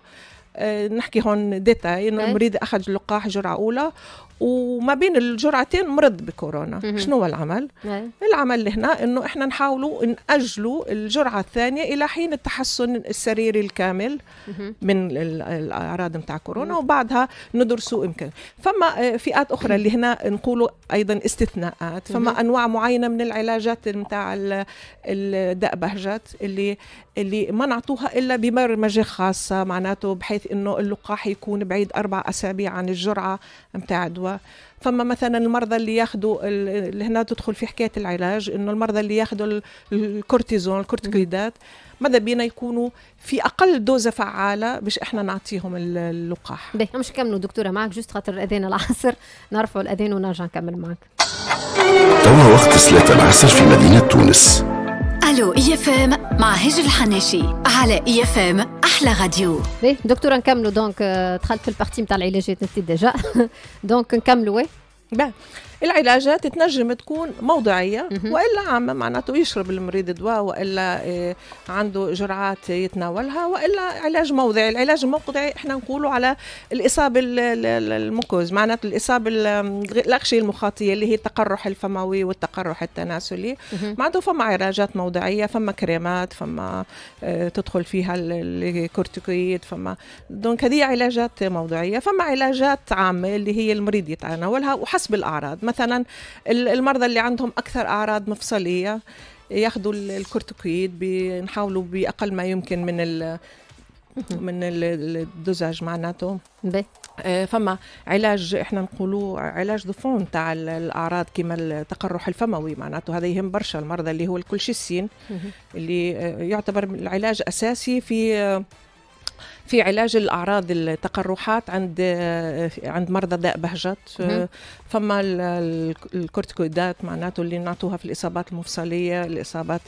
نحكي هون ديتا انه المريض اخذ اللقاح جرعه اولى وما بين الجرعتين مرض بكورونا مم. شنو العمل مم. نعم. العمل هنا انه احنا نحاولوا ناجلوا الجرعه الثانيه الى حين التحسن السريري الكامل مم. من الاعراض نتاع كورونا وبعدها ندرسوا امكان فما آه، فئات اخرى اللي هنا نقولوا ايضا استثناءات فما انواع معينه من العلاجات نتاع الداء بهجت اللي اللي ما نعطوها الا ببرمجه خاصه معناته بحيث انه اللقاح يكون بعيد اربع اسابيع عن الجرعه نتاع الدواء الدواء فما مثلا المرضى اللي ياخذوا اللي هنا تدخل في حكايه العلاج انه المرضى اللي ياخذوا الكورتيزون الكورتيكويدات ماذا بينا يكونوا في اقل دوزه فعاله باش احنا نعطيهم اللقاح باهي مش نكملوا دكتوره معك جوست خاطر الاذان العصر نرفعوا الاذان ونرجع نكمل معك توا وقت صلاه العصر في مدينه تونس الو اي اف ام مع هجر الحناشي على اي اف ام احلى راديو باهي دكتوره نكملوا دونك euh، دخلت في البارتي نتاع العلاجات انت ديجا دونك نكملوا وي العلاجات تنجم تكون موضعية وإلا عامة معناته يشرب المريض دواء وإلا آه، عنده جرعات يتناولها وإلا علاج موضعي العلاج الموضعي احنا نقوله على الإصابة المكوز معناته الإصابة الأغشية المخاطية اللي هي التقرح الفموي والتقرح التناسلي معناته فما علاجات موضعية فما كريمات فما آه، تدخل فيها الكورتيكويد فما دونك هذه علاجات موضعية فما علاجات عامة اللي هي المريض يتناولها وحسب الأعراض مثلا المرضى اللي عندهم اكثر اعراض مفصليه ياخذوا الكورتوكويد بنحاولوا باقل ما يمكن من ال من الدوزاج معناته آه، فما علاج احنا نقولوه علاج دفون تاع الاعراض كما التقرح الفموي معناته هذا يهم برشا المرضى اللي هو الكلشيسين اللي آه، يعتبر العلاج اساسي في آه، في علاج الاعراض التقرحات عند عند مرضى داء بهجت فما الكورتيكويدات معناته اللي نعطوها في الاصابات المفصليه الاصابات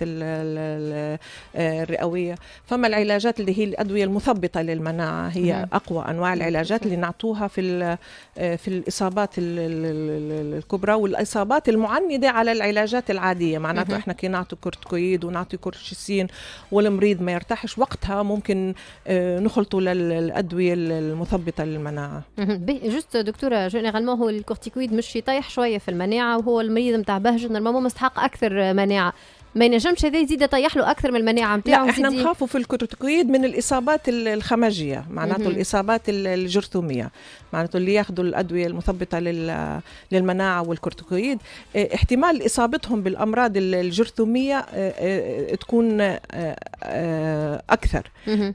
الرئويه فما العلاجات اللي هي الادويه المثبطه للمناعه هي اقوى انواع العلاجات اللي نعطوها في في الاصابات الكبرى والاصابات المعنده على العلاجات العاديه معناته احنا كي نعطي كورتيكويد ونعطي كورتشيسين والمريض ما يرتاحش وقتها ممكن آه، نخلط خلطوا للادويه المثبطه للمناعه جست دكتوره جينيرالمون هو الكورتيكويد مش يطيح شويه في المناعه وهو المريض نتاع بهجه نورمالمون مستحق اكثر مناعه ما ينجمش هذا يزيد يطيح له اكثر من المناعه نتاعو لا احنا نخافوا في الكورتيكويد من الاصابات الخمجيه معناته الاصابات الجرثوميه معناته اللي ياخذوا الادويه المثبطه للمناعه والكورتيكويد آه، احتمال اصابتهم بالامراض الجرثوميه آه، آه، تكون اكثر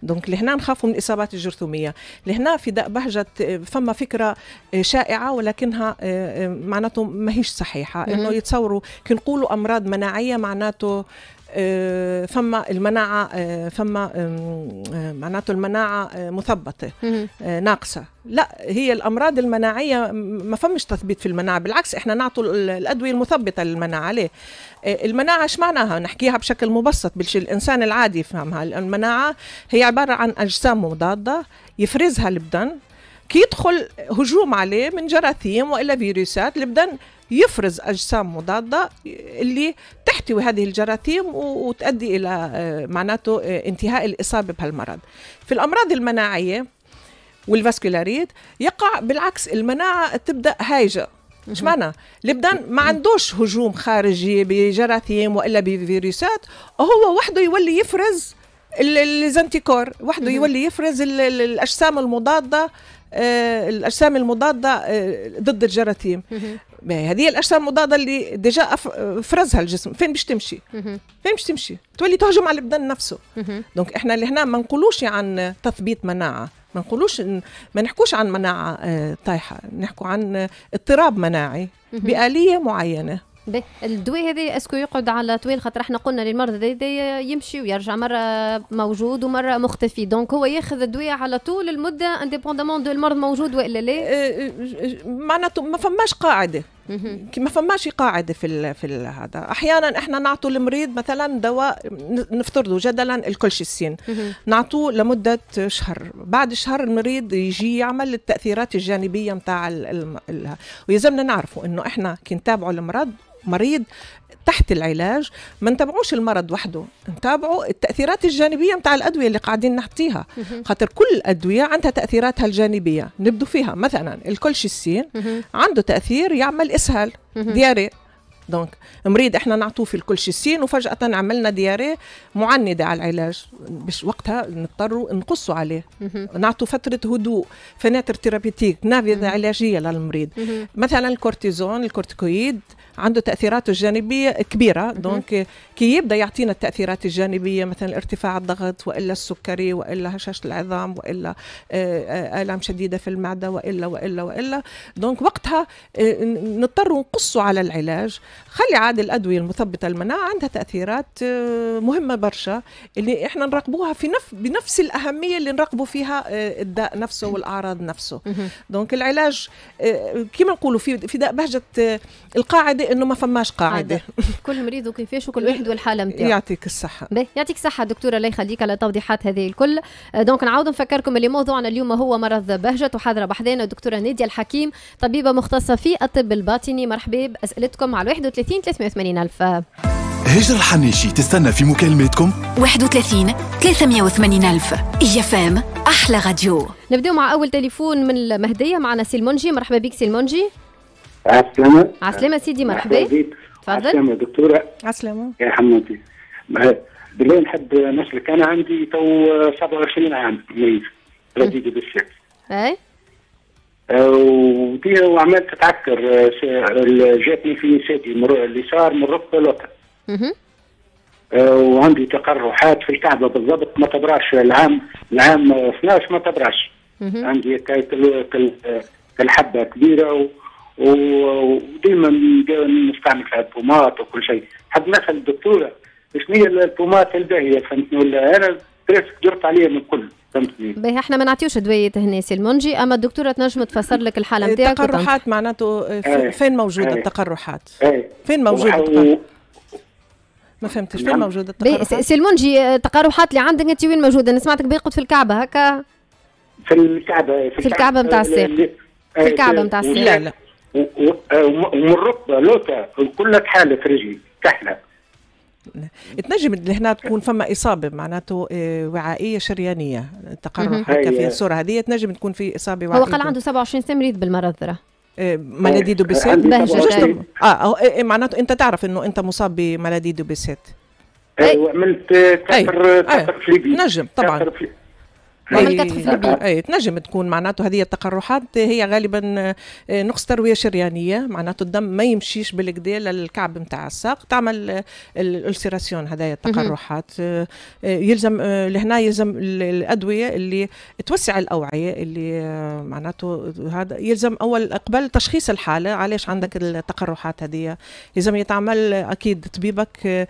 دونك لهنا نخافوا من الاصابات الجرثوميه لهنا في داء بهجه فما فكره شائعه ولكنها معناته ماهيش صحيحه انه يتصوروا كي نقولوا امراض مناعيه معناته آه، فما المناعة آه، فما آه، معناته المناعة مثبطة ناقصة لا هي الأمراض المناعية ما فمش تثبيت في المناعة بالعكس إحنا نعطوا الأدوية المثبطة للمناعة ليه المناعة إيش معناها نحكيها بشكل مبسط بالشي الإنسان العادي يفهمها المناعة هي عبارة عن أجسام مضادة يفرزها البدن كيدخل هجوم عليه من جراثيم والا فيروسات البدن يفرز أجسام مضادة اللي تحتوي هذه الجراثيم وتؤدي إلى آه، معناته آه، انتهاء الإصابة بهالمرض في الأمراض المناعية والفاسكولاريت يقع بالعكس المناعة تبدأ هايجة مش معنى لبدان ما عندوش هجوم خارجي بجراثيم والا بفيروسات هو وحده يولي يفرز الزنتيكور وحده يولي يفرز الاجسام المضاده آه، الاجسام المضاده آه، ضد الجراثيم هذه الاجسام المضاده اللي ديجا فرزها الجسم فين باش تمشي فين باش تمشي تولي تهجم على البدن نفسه دونك احنا لهنا ما نقولوش عن تثبيط مناعه ما نقولوش ما نحكوش عن مناعه آه، طايحه نحكو عن اضطراب مناعي باليه معينه الدواء هذا اسكو يقعد على طويل خاطر احنا قلنا للمرض هذا يمشي ويرجع مره موجود ومره مختفي دونك هو ياخذ الدواء على طول المده انديبوندامون دو المرض موجود والا لا إيه، إيه، إيه، معناته ما فماش قاعده ما فماش قاعده في ال في ال هذا احيانا احنا نعطوا المريض مثلا دواء نفترضوا جدلا الكولشيسين نعطوه لمده شهر بعد شهر المريض يجي يعمل التاثيرات الجانبيه نتاع ويلزمنا نعرفوا انه احنا كي نتابعوا المرض مريض تحت العلاج ما نتابعوش المرض وحده نتابعوا التاثيرات الجانبيه نتاع الادويه اللي قاعدين نحطيها خاطر كل ادويه عندها تاثيراتها الجانبيه نبدو فيها مثلا الكولشيسين عنده تاثير يعمل اسهال دياري دونك مريض احنا نعطوه في الكولشيسين وفجاه عملنا دياري معنده على العلاج باش وقتها نضطروا نقصوا عليه نعطوا فتره هدوء فناتر ثيرابيتيك نافذه علاجيه للمريض مثلا الكورتيزون الكورتيكويد عنده تاثيراته الجانبيه كبيره دونك كي يبدا يعطينا التاثيرات الجانبيه مثلا ارتفاع الضغط والا السكري والا هشاشه العظام والا آه، آه، الام شديده في المعده والا والا والا دونك وقتها آه، نضطر نقصه على العلاج خلي عاد الادويه المثبطه المناعه عندها تاثيرات مهمه برشا اللي احنا نراقبوها في نف بنفس الاهميه اللي نراقبوا فيها الداء نفسه والاعراض نفسه دونك العلاج كما نقولوا في في داء بهجه القاعده الوحيده انه ما فماش قاعده كل مريض وكيفاش وكل واحد والحاله نتاعو يعطيك الصحه يعطيك الصحه دكتوره الله يخليك على التوضيحات هذه الكل أه، دونك نعاود نفكركم اللي موضوعنا اليوم هو مرض بهجه وحاضره بحذانا الدكتوره ناديه الحكيم طبيبه مختصه في الطب الباطني مرحبا باسئلتكم على 31 380 الف هجرة الحناشي تستنى في مكالماتكم 31 380 ألف يفام أحلى راديو نبداو مع أول تليفون من المهدية معنا سي المنجي مرحبا بك سي المنجي عسلامة عسلامة سيدي مرحبا تفضل عسلامة دكتورة عسلامة يا حمودي بالله نحب نسلك انا عندي تو 27 عام ميز رديدي بالشكل اي أه، ودي وعملت تعكر أه، جاتني في اللي اليسار من ركبه أه، لوكا وعندي تقرحات في الكعبه بالضبط ما تبراش العام العام 12 ما تبراش عندي كالحبه كبيره و وديما نستعمل فيها البومات وكل شيء حد نسال الدكتوره شنو هي البومات الباهيه فهمتني ولا انا بريسك درت عليها من كل فهمتني باهي احنا ما نعطيوش هنا تهنيسي المنجي اما الدكتوره تنجم تفسر لك الحاله نتاعك إيه، التقرحات معناته إيه، إيه. فين موجوده التقرحات؟ فين موجوده ما فهمتش فين نعم. موجوده التقرحات؟ سي المنجي التقرحات اللي عندك انت وين موجوده؟ انا سمعتك بيقعد في الكعبه هكا في الكعبه في الكعبه نتاع الساق في الكعبه نتاع الساق لا لا ومرقبة ركبه لوتا الكل في رجلي كحله تنجم لهنا تكون فما اصابه معناته آه، وعائيه شريانيه تقرح هكا في الصوره هذه تنجم تكون في اصابه وعائيه هو قال عنده 27 سنه مريض بالمرض ترى مالادي دو بيسيت اه, آه،, آه، إيه، معناته انت تعرف انه انت مصاب بمالادي دو بيسيت وعملت أيوة، كسر كسر في أيوة. ليبيا نجم طبعا اي إيه، تنجم تكون معناته هذه التقرحات هي غالبا آه، نقص ترويه شريانيه معناته الدم ما يمشيش بالكدا للكعب نتاع الساق تعمل الالسيراسيون هذايا التقرحات آه، آه، يلزم لهنا يلزم الادويه اللي توسع الاوعيه اللي معناته هذا يلزم اول قبل تشخيص الحاله علاش عندك التقرحات هذه يلزم يتعمل اكيد طبيبك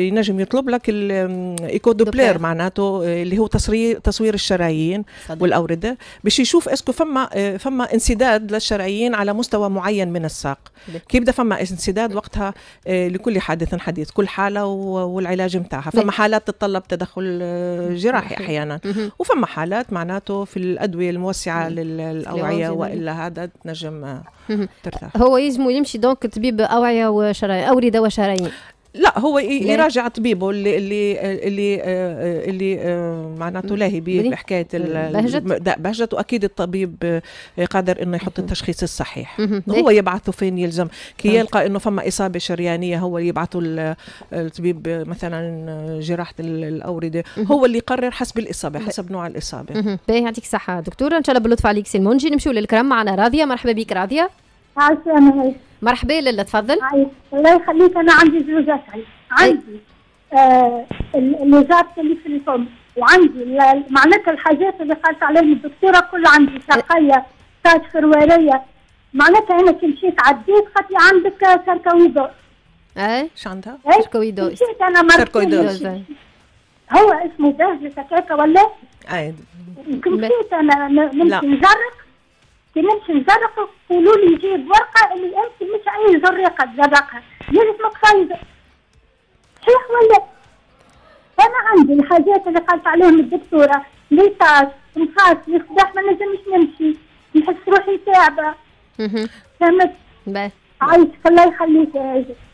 ينجم يطلب لك الايكو دوبلير معناته اللي هو تصوير تصوير الشرايين والاورده باش يشوف اسكو فما فما انسداد للشرايين على مستوى معين من الساق كيف بدا فما انسداد وقتها آه، لكل حادث حديث كل حاله والعلاج نتاعها فما حالات تتطلب تدخل آه، جراحي احيانا وفما حالات معناته في الادويه الموسعه للاوعيه والا هذا تنجم آه، ترتاح هو يجم يمشي دونك طبيب اوعيه وشرايين اورده وشرايين لا هو يعني يراجع طبيبه اللي اللي اللي اللي آه، معناته لاهي بحكايه بهجت بهجت واكيد الطبيب آه، قادر انه يحط التشخيص الصحيح هو يبعثه فين يلزم كي نعم. يلقى انه فما اصابه شريانيه هو اللي يبعثه الطبيب آه، مثلا جراحه الاورده هو اللي يقرر حسب الاصابه حسب نوع الاصابه باهي يعطيك الصحه دكتوره ان شاء الله باللطف عليك سي المنجي نمشيو للكرم معنا راضيه مرحبا بك راضيه عسلامة مرحبا لاله تفضل الله يخليك انا عندي زوج اشعري عندي آه الوزارة اللي في الفم وعندي معناتها الحاجات اللي قالت عليهم الدكتوره كل عندي ساقيه تاج فرواريه معناتها انا كي مشيت عديت قالت لي عندك سركويدو اي شو عندها؟ سركويدو إيه؟ مشيت انا هو اسمه بهجة هكاك ولا؟ اي مشيت انا نمشي نجرب كنمشي نزرق يقولوا لي جيب ورقه اللي انت مش عايز زريقه زرقها جيب مقصايد صحيح ولا انا عندي الحاجات اللي قالت عليهم الدكتوره طاس نخاف نخدع ما لازمش نمشي نحس روحي تعبه فهمت بس عايشك الله يخليك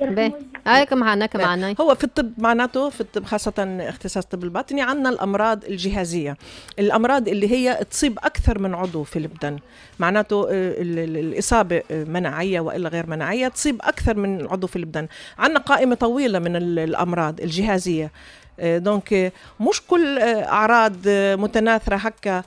باهي هاك معنا معنا هو في الطب معناته في الطب خاصة اختصاص الطب الباطني يعنى عندنا الأمراض الجهازية الأمراض اللي هي تصيب أكثر من عضو في البدن معناته آه، الإصابة آه، مناعية وإلا غير مناعية تصيب أكثر من عضو في البدن عندنا قائمة طويلة من الأمراض الجهازية آه، دونك آه، مش كل آه، اعراض متناثره هكا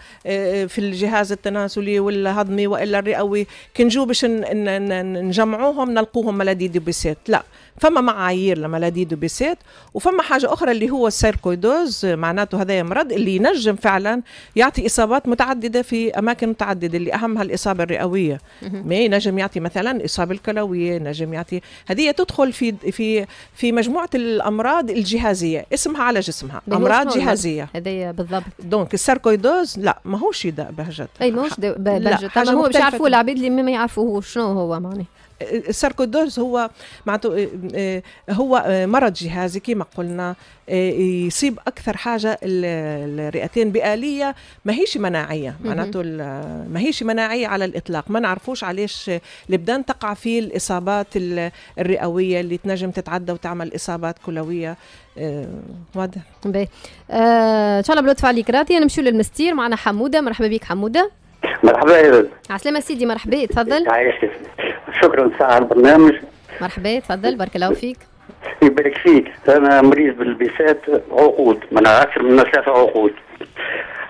في الجهاز التناسلي ولا هضمي والا الرئوي كنجو باش نجمعوهم نلقوهم ملادي بيسيت لا فما معايير لمالادي دو بيسيت وفما حاجه اخرى اللي هو السيركويدوز معناته هذا مرض اللي ينجم فعلا يعطي اصابات متعدده في اماكن متعدده اللي اهمها الاصابه الرئويه ما ينجم يعطي مثلا اصابه الكلويه نجم يعطي هذه تدخل في في في مجموعه الامراض الجهازيه اسمها على جسمها امراض جهازيه هذايا بالضبط دونك السيركويدوز لا ماهوش داء بهجت اي ماهوش داء بهجت هو مش يعرفوا العبيد اللي ما يعرفوه شنو هو معناه الساركودوز هو معناته آه، هو آه، مرض جهازي كما قلنا آه، يصيب اكثر حاجه الرئتين بآليه ماهيش مناعيه معناته ماهيش مناعيه على الاطلاق ما نعرفوش علاش البدان تقع في الاصابات الرئويه اللي تنجم تتعدى وتعمل اصابات كلويه واضح باهي ان شاء الله بلطف عليك راتي نمشيو للمستير معنا حموده مرحبا بك حموده مرحبا يا هبه عسلامة سيدي مرحبا تفضل شكرا ساعة على البرنامج مرحبا تفضل بارك الله فيك يبارك فيك انا مريض بالبيسات عقود من اكثر من ثلاثة عقود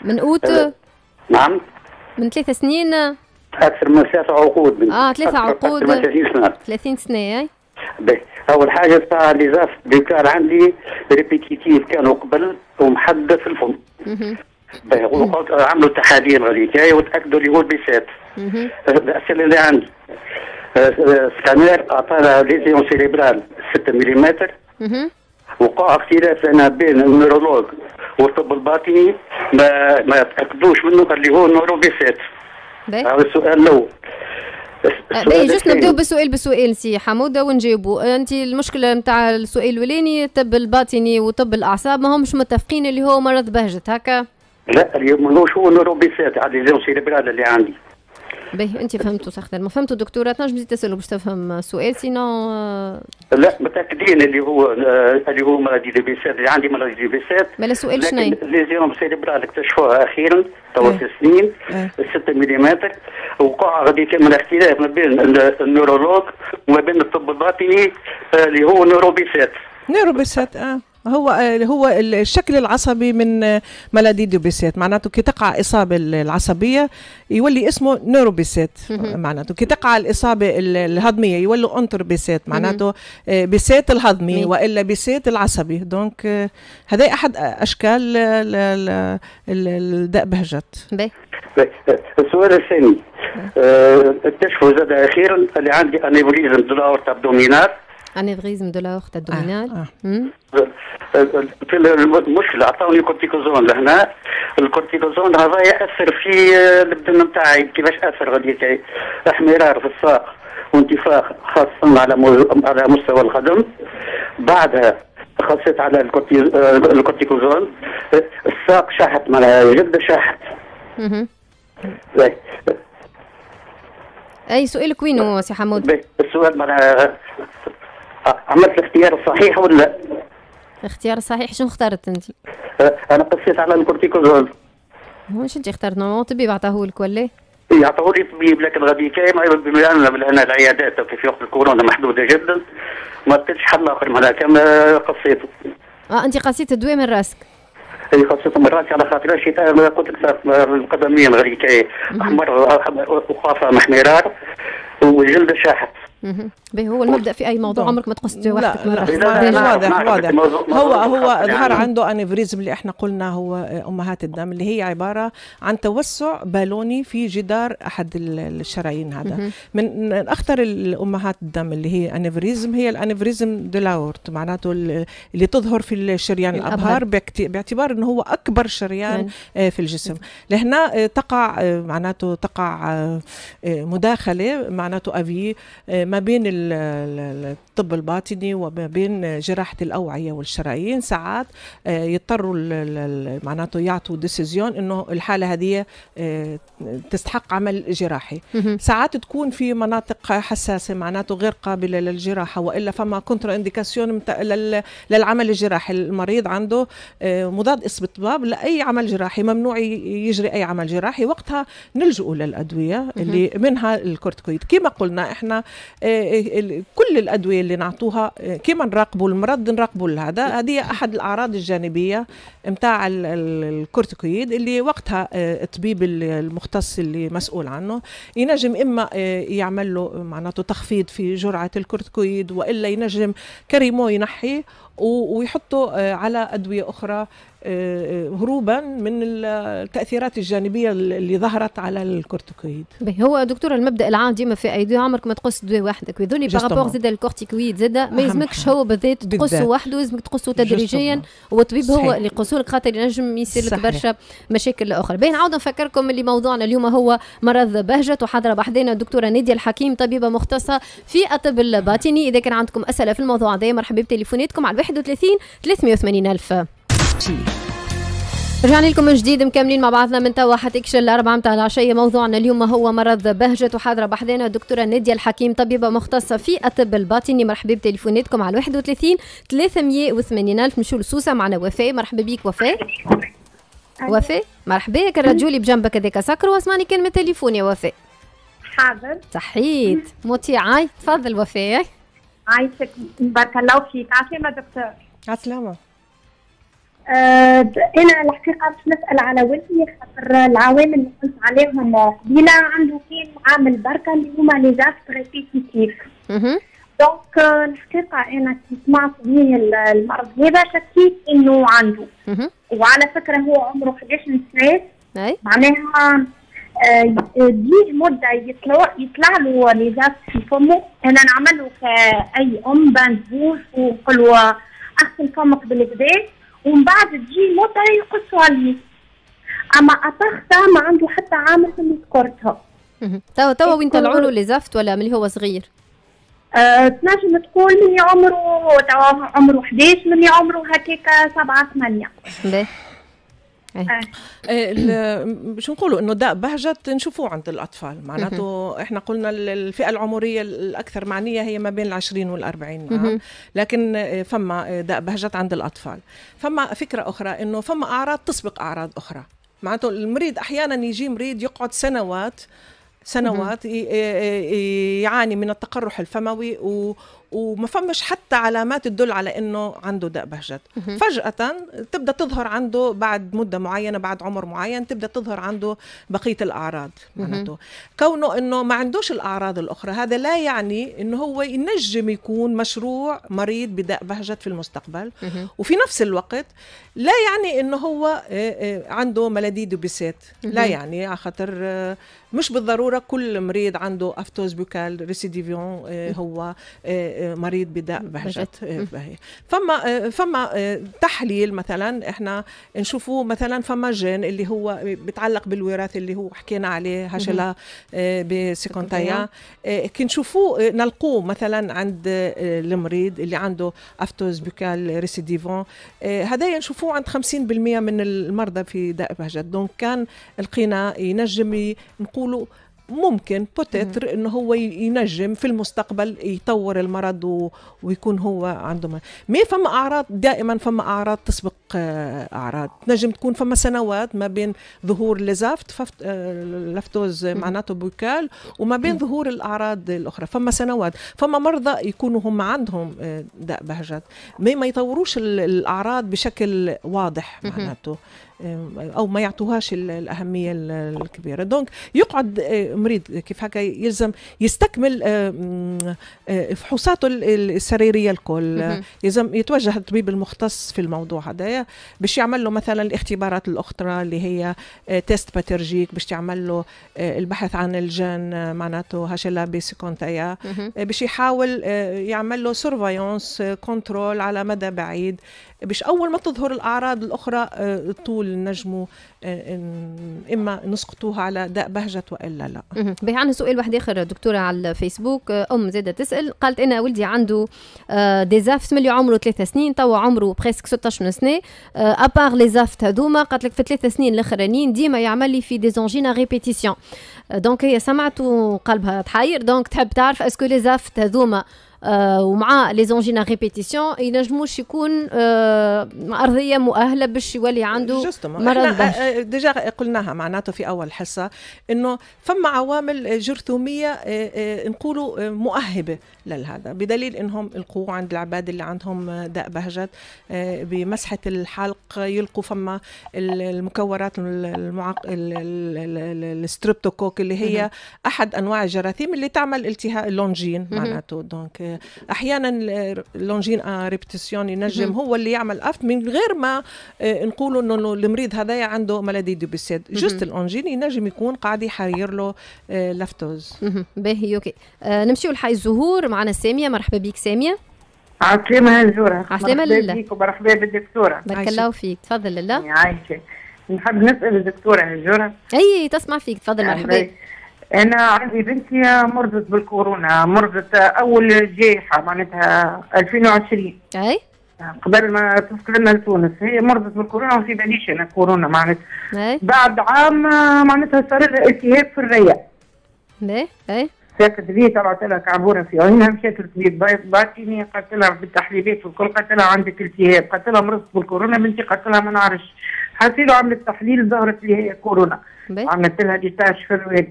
من اوت نعم من ثلاثة سنين اكثر من ثلاثة عقود من اه ثلاثة عقود ثلاثين سنة ثلاثين سنة اي اول حاجه تاع ليزاف زاف كان عندي ريبيتيتيف كانوا قبل ومحدد في الفم طيب، عملوا تحاليل غريكاية وتاكدوا اللي هو البسات الاسئله اللي عندي سكانير اعطانا ليزيون سيريبرال 6 ملم وقع اختلاف انا بين النورولوج والطب الباطني ما ما تاكدوش منه اللي هو النوروبيسات هذا السؤال آه، الاول اي جست نبداو بالسؤال بالسؤال سي حموده ونجاوبوا آه، انت المشكله نتاع السؤال الاولاني الطب الباطني وطب الاعصاب ما همش متفقين اللي هو مرض بهجت هكا لا اليوم هو شو انه ربي سات على سيريبرال اللي عندي باهي انت فهمتوا صح ما فهمتوا دكتورة تنجم تزيد تسالوا باش تفهم السؤال سينو آه، لا متاكدين اللي هو آه، اللي هو مرضي ديبيسات اللي عندي مرضي ديبيسات مالا سؤال شنو ليزيون سيريبرال اكتشفوها اخيرا توا إيه. في سنين 6 ملم وقع غادي يتم اختلاف ما بين النورولوج وما بين الطب الباطني آه، اللي هو نوروبيسات نيروبيسات اه هو آه، هو الشكل العصبي من آه، ملادي دوبيسيت معناته كي تقع اصابه العصبيه يولي اسمه نوروبيسيت معناته كي تقع الاصابه الهضميه يولوا انتر معناته آه، بيسيت الهضمي والا بيسيت العصبي دونك هذا احد اشكال الداء بهجت السؤال الثاني اكتشفوا زاد اخيرا اللي عندي انيبوليزم دول اورتا ابدومينال انيفريزم دو لا اورتا ابدومينال المشكله عطاوني كورتيكوزون لهنا الكورتيكوزون هذا ياثر في البدن نتاعي كيفاش اثر غادي احمرار في الساق وانتفاخ خاصه على على مستوى القدم بعدها خاصة على الكورتيكوزون الساق شحت معناها جد شحت اي سؤالك وينو سي حمود؟ السؤال معناها عملت الاختيار الصحيح ولا الاختيار الصحيح شنو اخترت انت؟ أه، انا قصيت على الكورتيكوزول واش انت اخترت نورمال طبيب عطاهولك ولا؟ يعطوه إيه؟ لي طبيب لكن غادي كاين بما ان العيادات في وقت الكورونا محدوده جدا ما لقيتش حل اخر معناها كما قصيته اه انت قصيت الدواء من راسك اي خاصة من راسي على خاطر الشتاء قلت لك القدمين غادي كاين احمر وخاصه محمرار والجلد شاحت به هو المبدا في اي موضوع عمرك ما تقصتي وحدك مره واضح واضح هو هو ظهر يعني عنده انيفريزم اللي احنا قلنا هو امهات الدم اللي هي عباره عن توسع بالوني في جدار احد الشرايين هذا من اخطر الامهات الدم اللي هي انيفريزم هي الانيفريزم دولاورت معناته اللي تظهر في الشريان الابهار باعتبار انه هو اكبر شريان آه، في الجسم لهنا آه، تقع آه، معناته تقع مداخله معناته افي ما بين الطب الباطني وما بين جراحة الأوعية والشرايين ساعات آه، يضطروا معناته يعطوا ديسيزيون إنه الحالة هذه آه، تستحق عمل جراحي ساعات تكون في مناطق حساسة معناته غير قابلة للجراحة وإلا فما كونترا إنديكاسيون للعمل الجراحي المريض عنده آه، مضاد استطباب لأي عمل جراحي ممنوع يجري أي عمل جراحي وقتها نلجؤ للأدوية اللي منها الكورتكويد كما قلنا احنا إيه، إيه، كل الادويه اللي نعطوها إيه، كما نراقبوا المرض نراقبوا هذا هذه احد الاعراض الجانبيه متاع الكورتيكويد اللي وقتها الطبيب المختص اللي مسؤول عنه ينجم اما يعمل له معناته تخفيض في جرعه الكورتيكويد والا ينجم كريمو ينحي ويحطه على ادويه اخرى هروبا من التاثيرات الجانبيه اللي ظهرت على الكورتيكويد هو دكتوره المبدا العام ديما في ايدي عمرك ما تقص دواء وحدك وذوني بارابور زيد الكورتيكويد زيد ما يلزمكش هو بالذات تقصه وحده يلزمك تقصه تدريجيا والطبيب هو اللي لك خاطر ينجم يصير لك برشا مشاكل اخرى باين عاود نفكركم اللي موضوعنا اليوم هو مرض بهجه وحاضره بحدينا الدكتوره ناديه الحكيم طبيبه مختصه في الطب الباطني اذا كان عندكم اسئله في الموضوع هذا مرحبا بتليفوناتكم على 31 380 الف الشيء رجعنا لكم من جديد مكملين مع بعضنا من توا حتى كش الأربعة متاع العشية موضوعنا اليوم هو مرض بهجة وحاضرة بحذنا الدكتورة نادية الحكيم طبيبة مختصة في الطب الباطني مرحبا بتليفوناتكم على 31 380 ألف مشو لسوسة معنا وفاء مرحبا بيك وفاء وفاء مرحبا بك الراديو اللي بجنبك هذاك سكر واسمعني كلمة تليفون يا وفاء حاضر صحيت عاي تفضل وفاء عايشك بارك الله فيك عافية دكتور عسلامة انا الحقيقه باش نسال على ولدي خاطر العوامل اللي قلت عليهم قبيله عنده كاين عامل بركه اللي هما لي زاكت ريبيتيتيف دونك آه، الحقيقه انا كي سمعت به المرض هذا شكيت انه عنده وعلى فكره هو عمره 11 سنه معناها آه، ديه مده يطلع يطلع له نزاف في فمه انا نعمله كاي ام بنزوج ونقول له اغسل فمك بالكدا ومن بعد تجي مدة يقصوا عليه أما أبختها ما عنده حتى عامل من ذكرتها توا توا إيه، وين طلعوا له اللي زفت ولا ملي هو صغير؟ آه، تنجم تقول ملي عمره توا عمره 11 ملي عمره هكاك 7 8 إيه. آه. آه، شو نقولوا انه داء بهجه نشوفوه عند الاطفال معناته احنا قلنا الفئه العمريه الاكثر معنيه هي ما بين العشرين والأربعين نعم. لكن آه، فما داء بهجه عند الاطفال فما فكره اخرى انه فما اعراض تسبق اعراض اخرى معناته المريض احيانا يجي مريض يقعد سنوات سنوات يعاني من التقرح الفموي وما فمش حتى علامات تدل على انه عنده داء بهجت فجاه تبدا تظهر عنده بعد مده معينه بعد عمر معين تبدا تظهر عنده بقيه الاعراض معناته كونه انه ما عندوش الاعراض الاخرى هذا لا يعني انه هو ينجم يكون مشروع مريض بداء بهجت في المستقبل وفي نفس الوقت لا يعني انه هو آه، آه، عنده ملادي دوبيسيت لا يعني على خاطر آه، مش بالضروره كل مريض عنده افتوز بوكال ريسيديفيون هو مريض بداء بهجت آه، فما آه، فما آه، تحليل مثلا احنا نشوفه مثلا فما جين اللي هو بتعلق بالوراثه اللي هو حكينا عليه هاشلا بسيكونتايا نشوفوه نلقوه مثلا عند المريض اللي عنده افتوز بوكال ريسيديفون هذا نشوفوه عند 50% من المرضى في داء بهجت دونك كان لقينا ينجم نقولوا ممكن بوتيتر انه هو ينجم في المستقبل يطور المرض ويكون هو عنده ما مي فما اعراض دائما فما اعراض تسبق آه، اعراض تنجم تكون فما سنوات ما بين ظهور لزافت آه، لفتوز لافتوز معناته بوكال وما بين ظهور الاعراض الاخرى فما سنوات فما مرضى يكونوا هم عندهم آه، داء بهجت مي ما يطوروش الاعراض بشكل واضح معناته او ما يعطوهاش الاهميه الكبيره دونك يقعد أه، مريض كيف هكا يلزم يستكمل أه، أه، فحوصاته السريريه الكل يلزم يتوجه الطبيب المختص في الموضوع هذايا باش يعمل له مثلا الاختبارات الاخرى اللي هي تيست باترجيك باش يعمل له البحث عن الجن معناته هاشلا بيسيكونتايا باش يحاول يعمل له سيرفايونس كنترول على مدى بعيد باش اول ما تظهر الاعراض الاخرى آه، طول نجموا آه، اما نسقطوها على داء بهجه والا لا به عندنا سؤال واحد اخر دكتوره على الفيسبوك آه، ام زاده تسال قالت انا ولدي عنده ديزافت ملي عمره ثلاثة سنين توا عمره بريسك 16 سنه ابار لي زافت هذوما قالت لك في ثلاثة سنين الاخرانيين ديما يعمل لي في ديزونجينا ريبيتيسيون دونك هي سمعت وقلبها تحير دونك تحب تعرف اسكو لي زافت هذوما آه، ومع لي زونجينا ريبيتيسيون ينجموش يكون آه، ارضيه مؤهله باش يولي عنده مرض آه، ديجا قلناها معناته في اول حصه انه فما عوامل جرثوميه نقولوا مؤهبه لهذا بدليل انهم القوة عند العباد اللي عندهم داء بهجت بمسحه الحلق يلقوا فما المكورات المعق... الستريبتوكوك اللي هي احد انواع الجراثيم اللي تعمل التهاء اللونجين معناته دونك احيانا لونجين ريبتيسيون ينجم هو اللي يعمل افت من غير ما نقولوا انه المريض هذايا عنده ملادي دو بيسيد جوست الانجين ينجم يكون قاعد يحرير له لافتوز باهي اوكي نمشيو لحي الزهور معنا ساميه مرحبا بك ساميه عسلامة الزورة عسلامة لله بيك ومرحبا بالدكتورة بارك الله فيك تفضل لله يعيشك يعني نحب نسأل الدكتورة الزورة أي تسمع فيك تفضل مرحبا يعني انا عندي بنتي مرضت بالكورونا مرضت اول جائحه معناتها 2020 اي قبل ما تسكن لنا لتونس هي مرضت بالكورونا وفي باليش انا كورونا معناتها بعد عام معناتها صار لها التهاب في الريا اي اي ساكت بيه طلعت لها كعبوره في عينها مشات للطبيب باطني قالت لها بالتحليلات والكل قالت لها عندك التهاب قالت لها مرضت بالكورونا بنتي قالت لها ما نعرفش حسيت عملت تحليل ظهرت لي هي كورونا عملت لها في الواد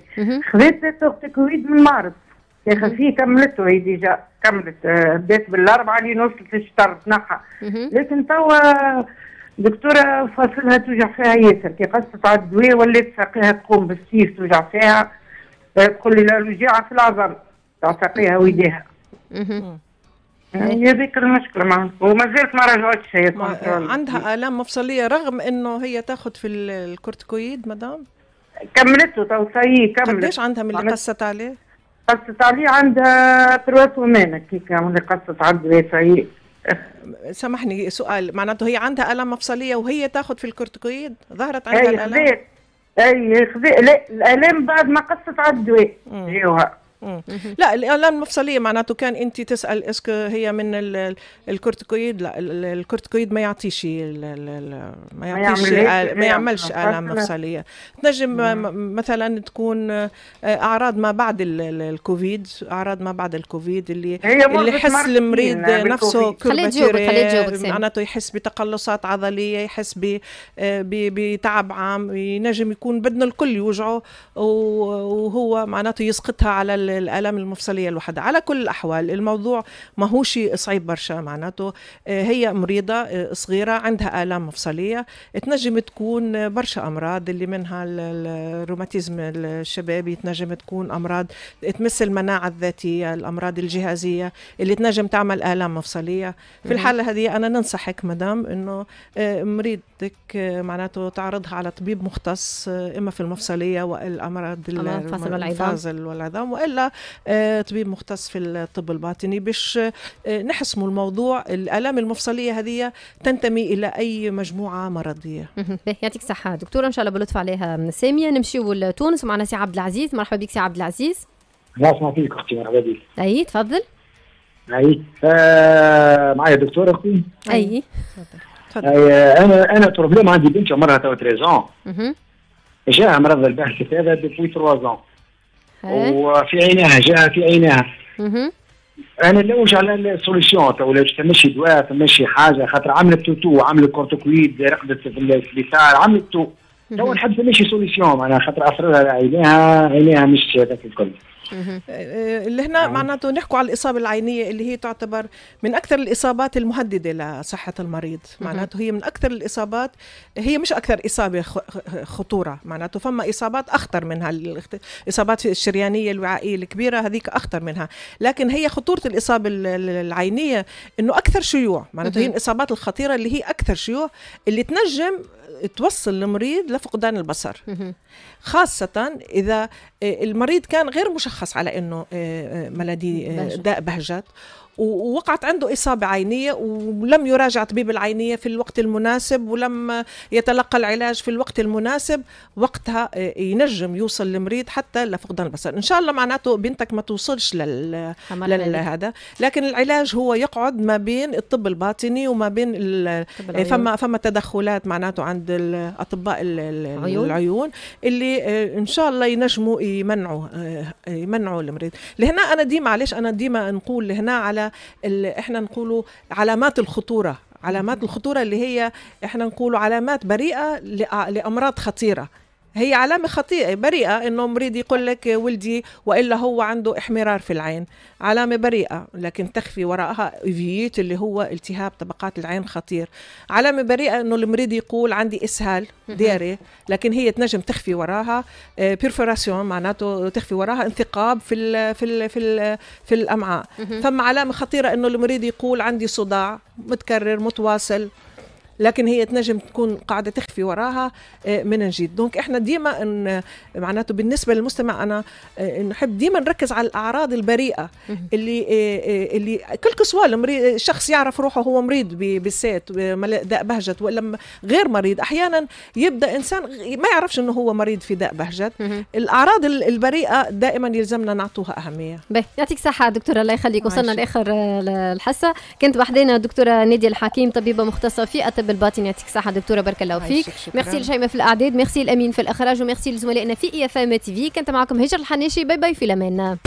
خذت اختي كويد من مارس يا خفي كملته هي ديجا كملت آه، بدات بالاربعه لين وصلت للشطر تنحى لكن توا دكتورة فاصلها توجع فيها ياسر كي قصت على الدواء ولات ساقيها تقوم بالسيف توجع فيها آه، تقول لي لا رجعها في العظم ساقيها ويديها آه، هي ذيك المشكله معها وما زالت ما رجعتش هي عندها الام مفصليه رغم انه هي تاخذ في الكورتكويد مدام كملته توصيه كملت قديش عندها من اللي قصت عليه؟ قصت عليه عندها ثلاث ومانك هيك من اللي قصت عندي توصيه سامحني سؤال معناته هي عندها الم مفصليه وهي تاخذ في الكورتيكويد ظهرت عندها الالم اي خذيت اي خذيت لا الالم بعد ما قصت على الدواء جيوها لا الالام المفصليه معناته كان انت تسال اسكو هي من الكورتكويد لا الكورتكويد ما يعطيش ما يعطيش ما يعملش الام نعم. مفصليه تنجم نعم. مثلا تكون اعراض ما بعد الكوفيد اعراض ما بعد الكوفيد اللي اللي يحس المريض نفسه معناته يحس بتقلصات عضليه يحس بتعب عام ينجم يكون بدنا الكل يوجعه وهو معناته يسقطها على الالام المفصليه الوحدة على كل الاحوال الموضوع ما هو شيء صعيب برشا معناته آه، هي مريضه آه، صغيره عندها الام مفصليه تنجم تكون برشا امراض اللي منها الروماتيزم الشبابي تنجم تكون امراض تمس المناعه الذاتيه الامراض الجهازيه اللي تنجم تعمل الام مفصليه في الحاله هذه انا ننصحك مدام انه آه، مريضتك معناته تعرضها على طبيب مختص اما في المفصليه والامراض الفاصل والعظام والا آه، طبيب مختص في الطب الباطني باش آه، نحسموا الموضوع الالام المفصليه هذه تنتمي الى اي مجموعه مرضيه يعطيك الصحه دكتوره ان شاء الله بلطف عليها ساميه نمشيو لتونس ومعنا سي عبد العزيز مرحبا بك سي عبد العزيز مرحبا فيك اختي مرحبا بك اي تفضل اي آه معايا دكتور اختي اي تفضل أي. آه، انا انا بروبليم عندي بنت عمرها تو 13 جاها مرض البحث هذا ديبوي 3 زون إيه؟ وفي عينها جاء في عينها انا نلوج على السوليسيون ولا تمشي دواء تمشي حاجه خاطر عملت تو عملت كورتوكويد رقدت في السبيطار عملت تو نحب تمشي سوليسيون معناها خاطر اثرها على عينيها عينيها مش هذاك الكل آه، آه، اللي هنا نعم. معناته نحكوا على الاصابه العينيه اللي هي تعتبر من اكثر الاصابات المهدده لصحه المريض معناته هي من اكثر الاصابات هي مش اكثر اصابه خطوره معناته فما اصابات اخطر منها الاصابات الشريانيه الوعائيه الكبيره هذيك اخطر منها لكن هي خطوره الاصابه العينيه انه اكثر شيوع معناته هي الاصابات الخطيره اللي هي اكثر شيوع اللي تنجم توصل المريض لفقدان البصر خاصة إذا آه، المريض كان غير مشخص على أنه آه، آه، ملادي داء بهجت ووقعت عنده إصابة عينية ولم يراجع طبيب العينية في الوقت المناسب ولم يتلقى العلاج في الوقت المناسب وقتها ينجم يوصل المريض حتى لفقدان البصر إن شاء الله معناته بنتك ما توصلش لل... لهذا لكن العلاج هو يقعد ما بين الطب الباطني وما بين ال... فما فما تدخلات معناته عند الأطباء العيون, العيون اللي آه، إن شاء الله ينجموا يمنعوا آه، يمنعوا المريض لهنا أنا ديما معلش أنا ديما نقول لهنا على اللي احنا نقوله علامات الخطوره علامات الخطورة اللي هي احنا نقولوا علامات بريئة لأمراض خطيرة هي علامة خطيئة بريئة إنه مريض يقول لك ولدي وإلا هو عنده إحمرار في العين علامة بريئة لكن تخفي وراءها إيفييت اللي هو التهاب طبقات العين خطير علامة بريئة إنه المريض يقول عندي إسهال ديري لكن هي تنجم تخفي وراها بيرفوراسيون آه، معناته تخفي وراها انثقاب في الـ في الـ في الـ في الأمعاء ثم علامة خطيرة إنه المريض يقول عندي صداع متكرر متواصل لكن هي تنجم تكون قاعده تخفي وراها آه، من جديد دونك احنا ديما آه، معناته بالنسبه للمستمع انا آه، نحب ديما نركز على الاعراض البريئه اللي اللي كل كسوال شخص يعرف روحه هو مريض بالسات داء بهجت ولا غير مريض احيانا يبدا انسان ما يعرفش انه هو مريض في داء بهجت الاعراض البريئه دائما يلزمنا نعطوها اهميه يعطيك صحه دكتوره الله يخليك وصلنا لاخر الحصه كنت وحدينا الدكتوره ناديه الحكيم طبيبه مختصه في الطب بالباطن يعطيك الصحه دكتوره بارك الله فيك ميرسي لشيماء في الاعداد ميرسي لامين في الاخراج وميرسي لزملائنا في اي اف ام تي في كانت معكم هجر الحناشي باي باي في الامان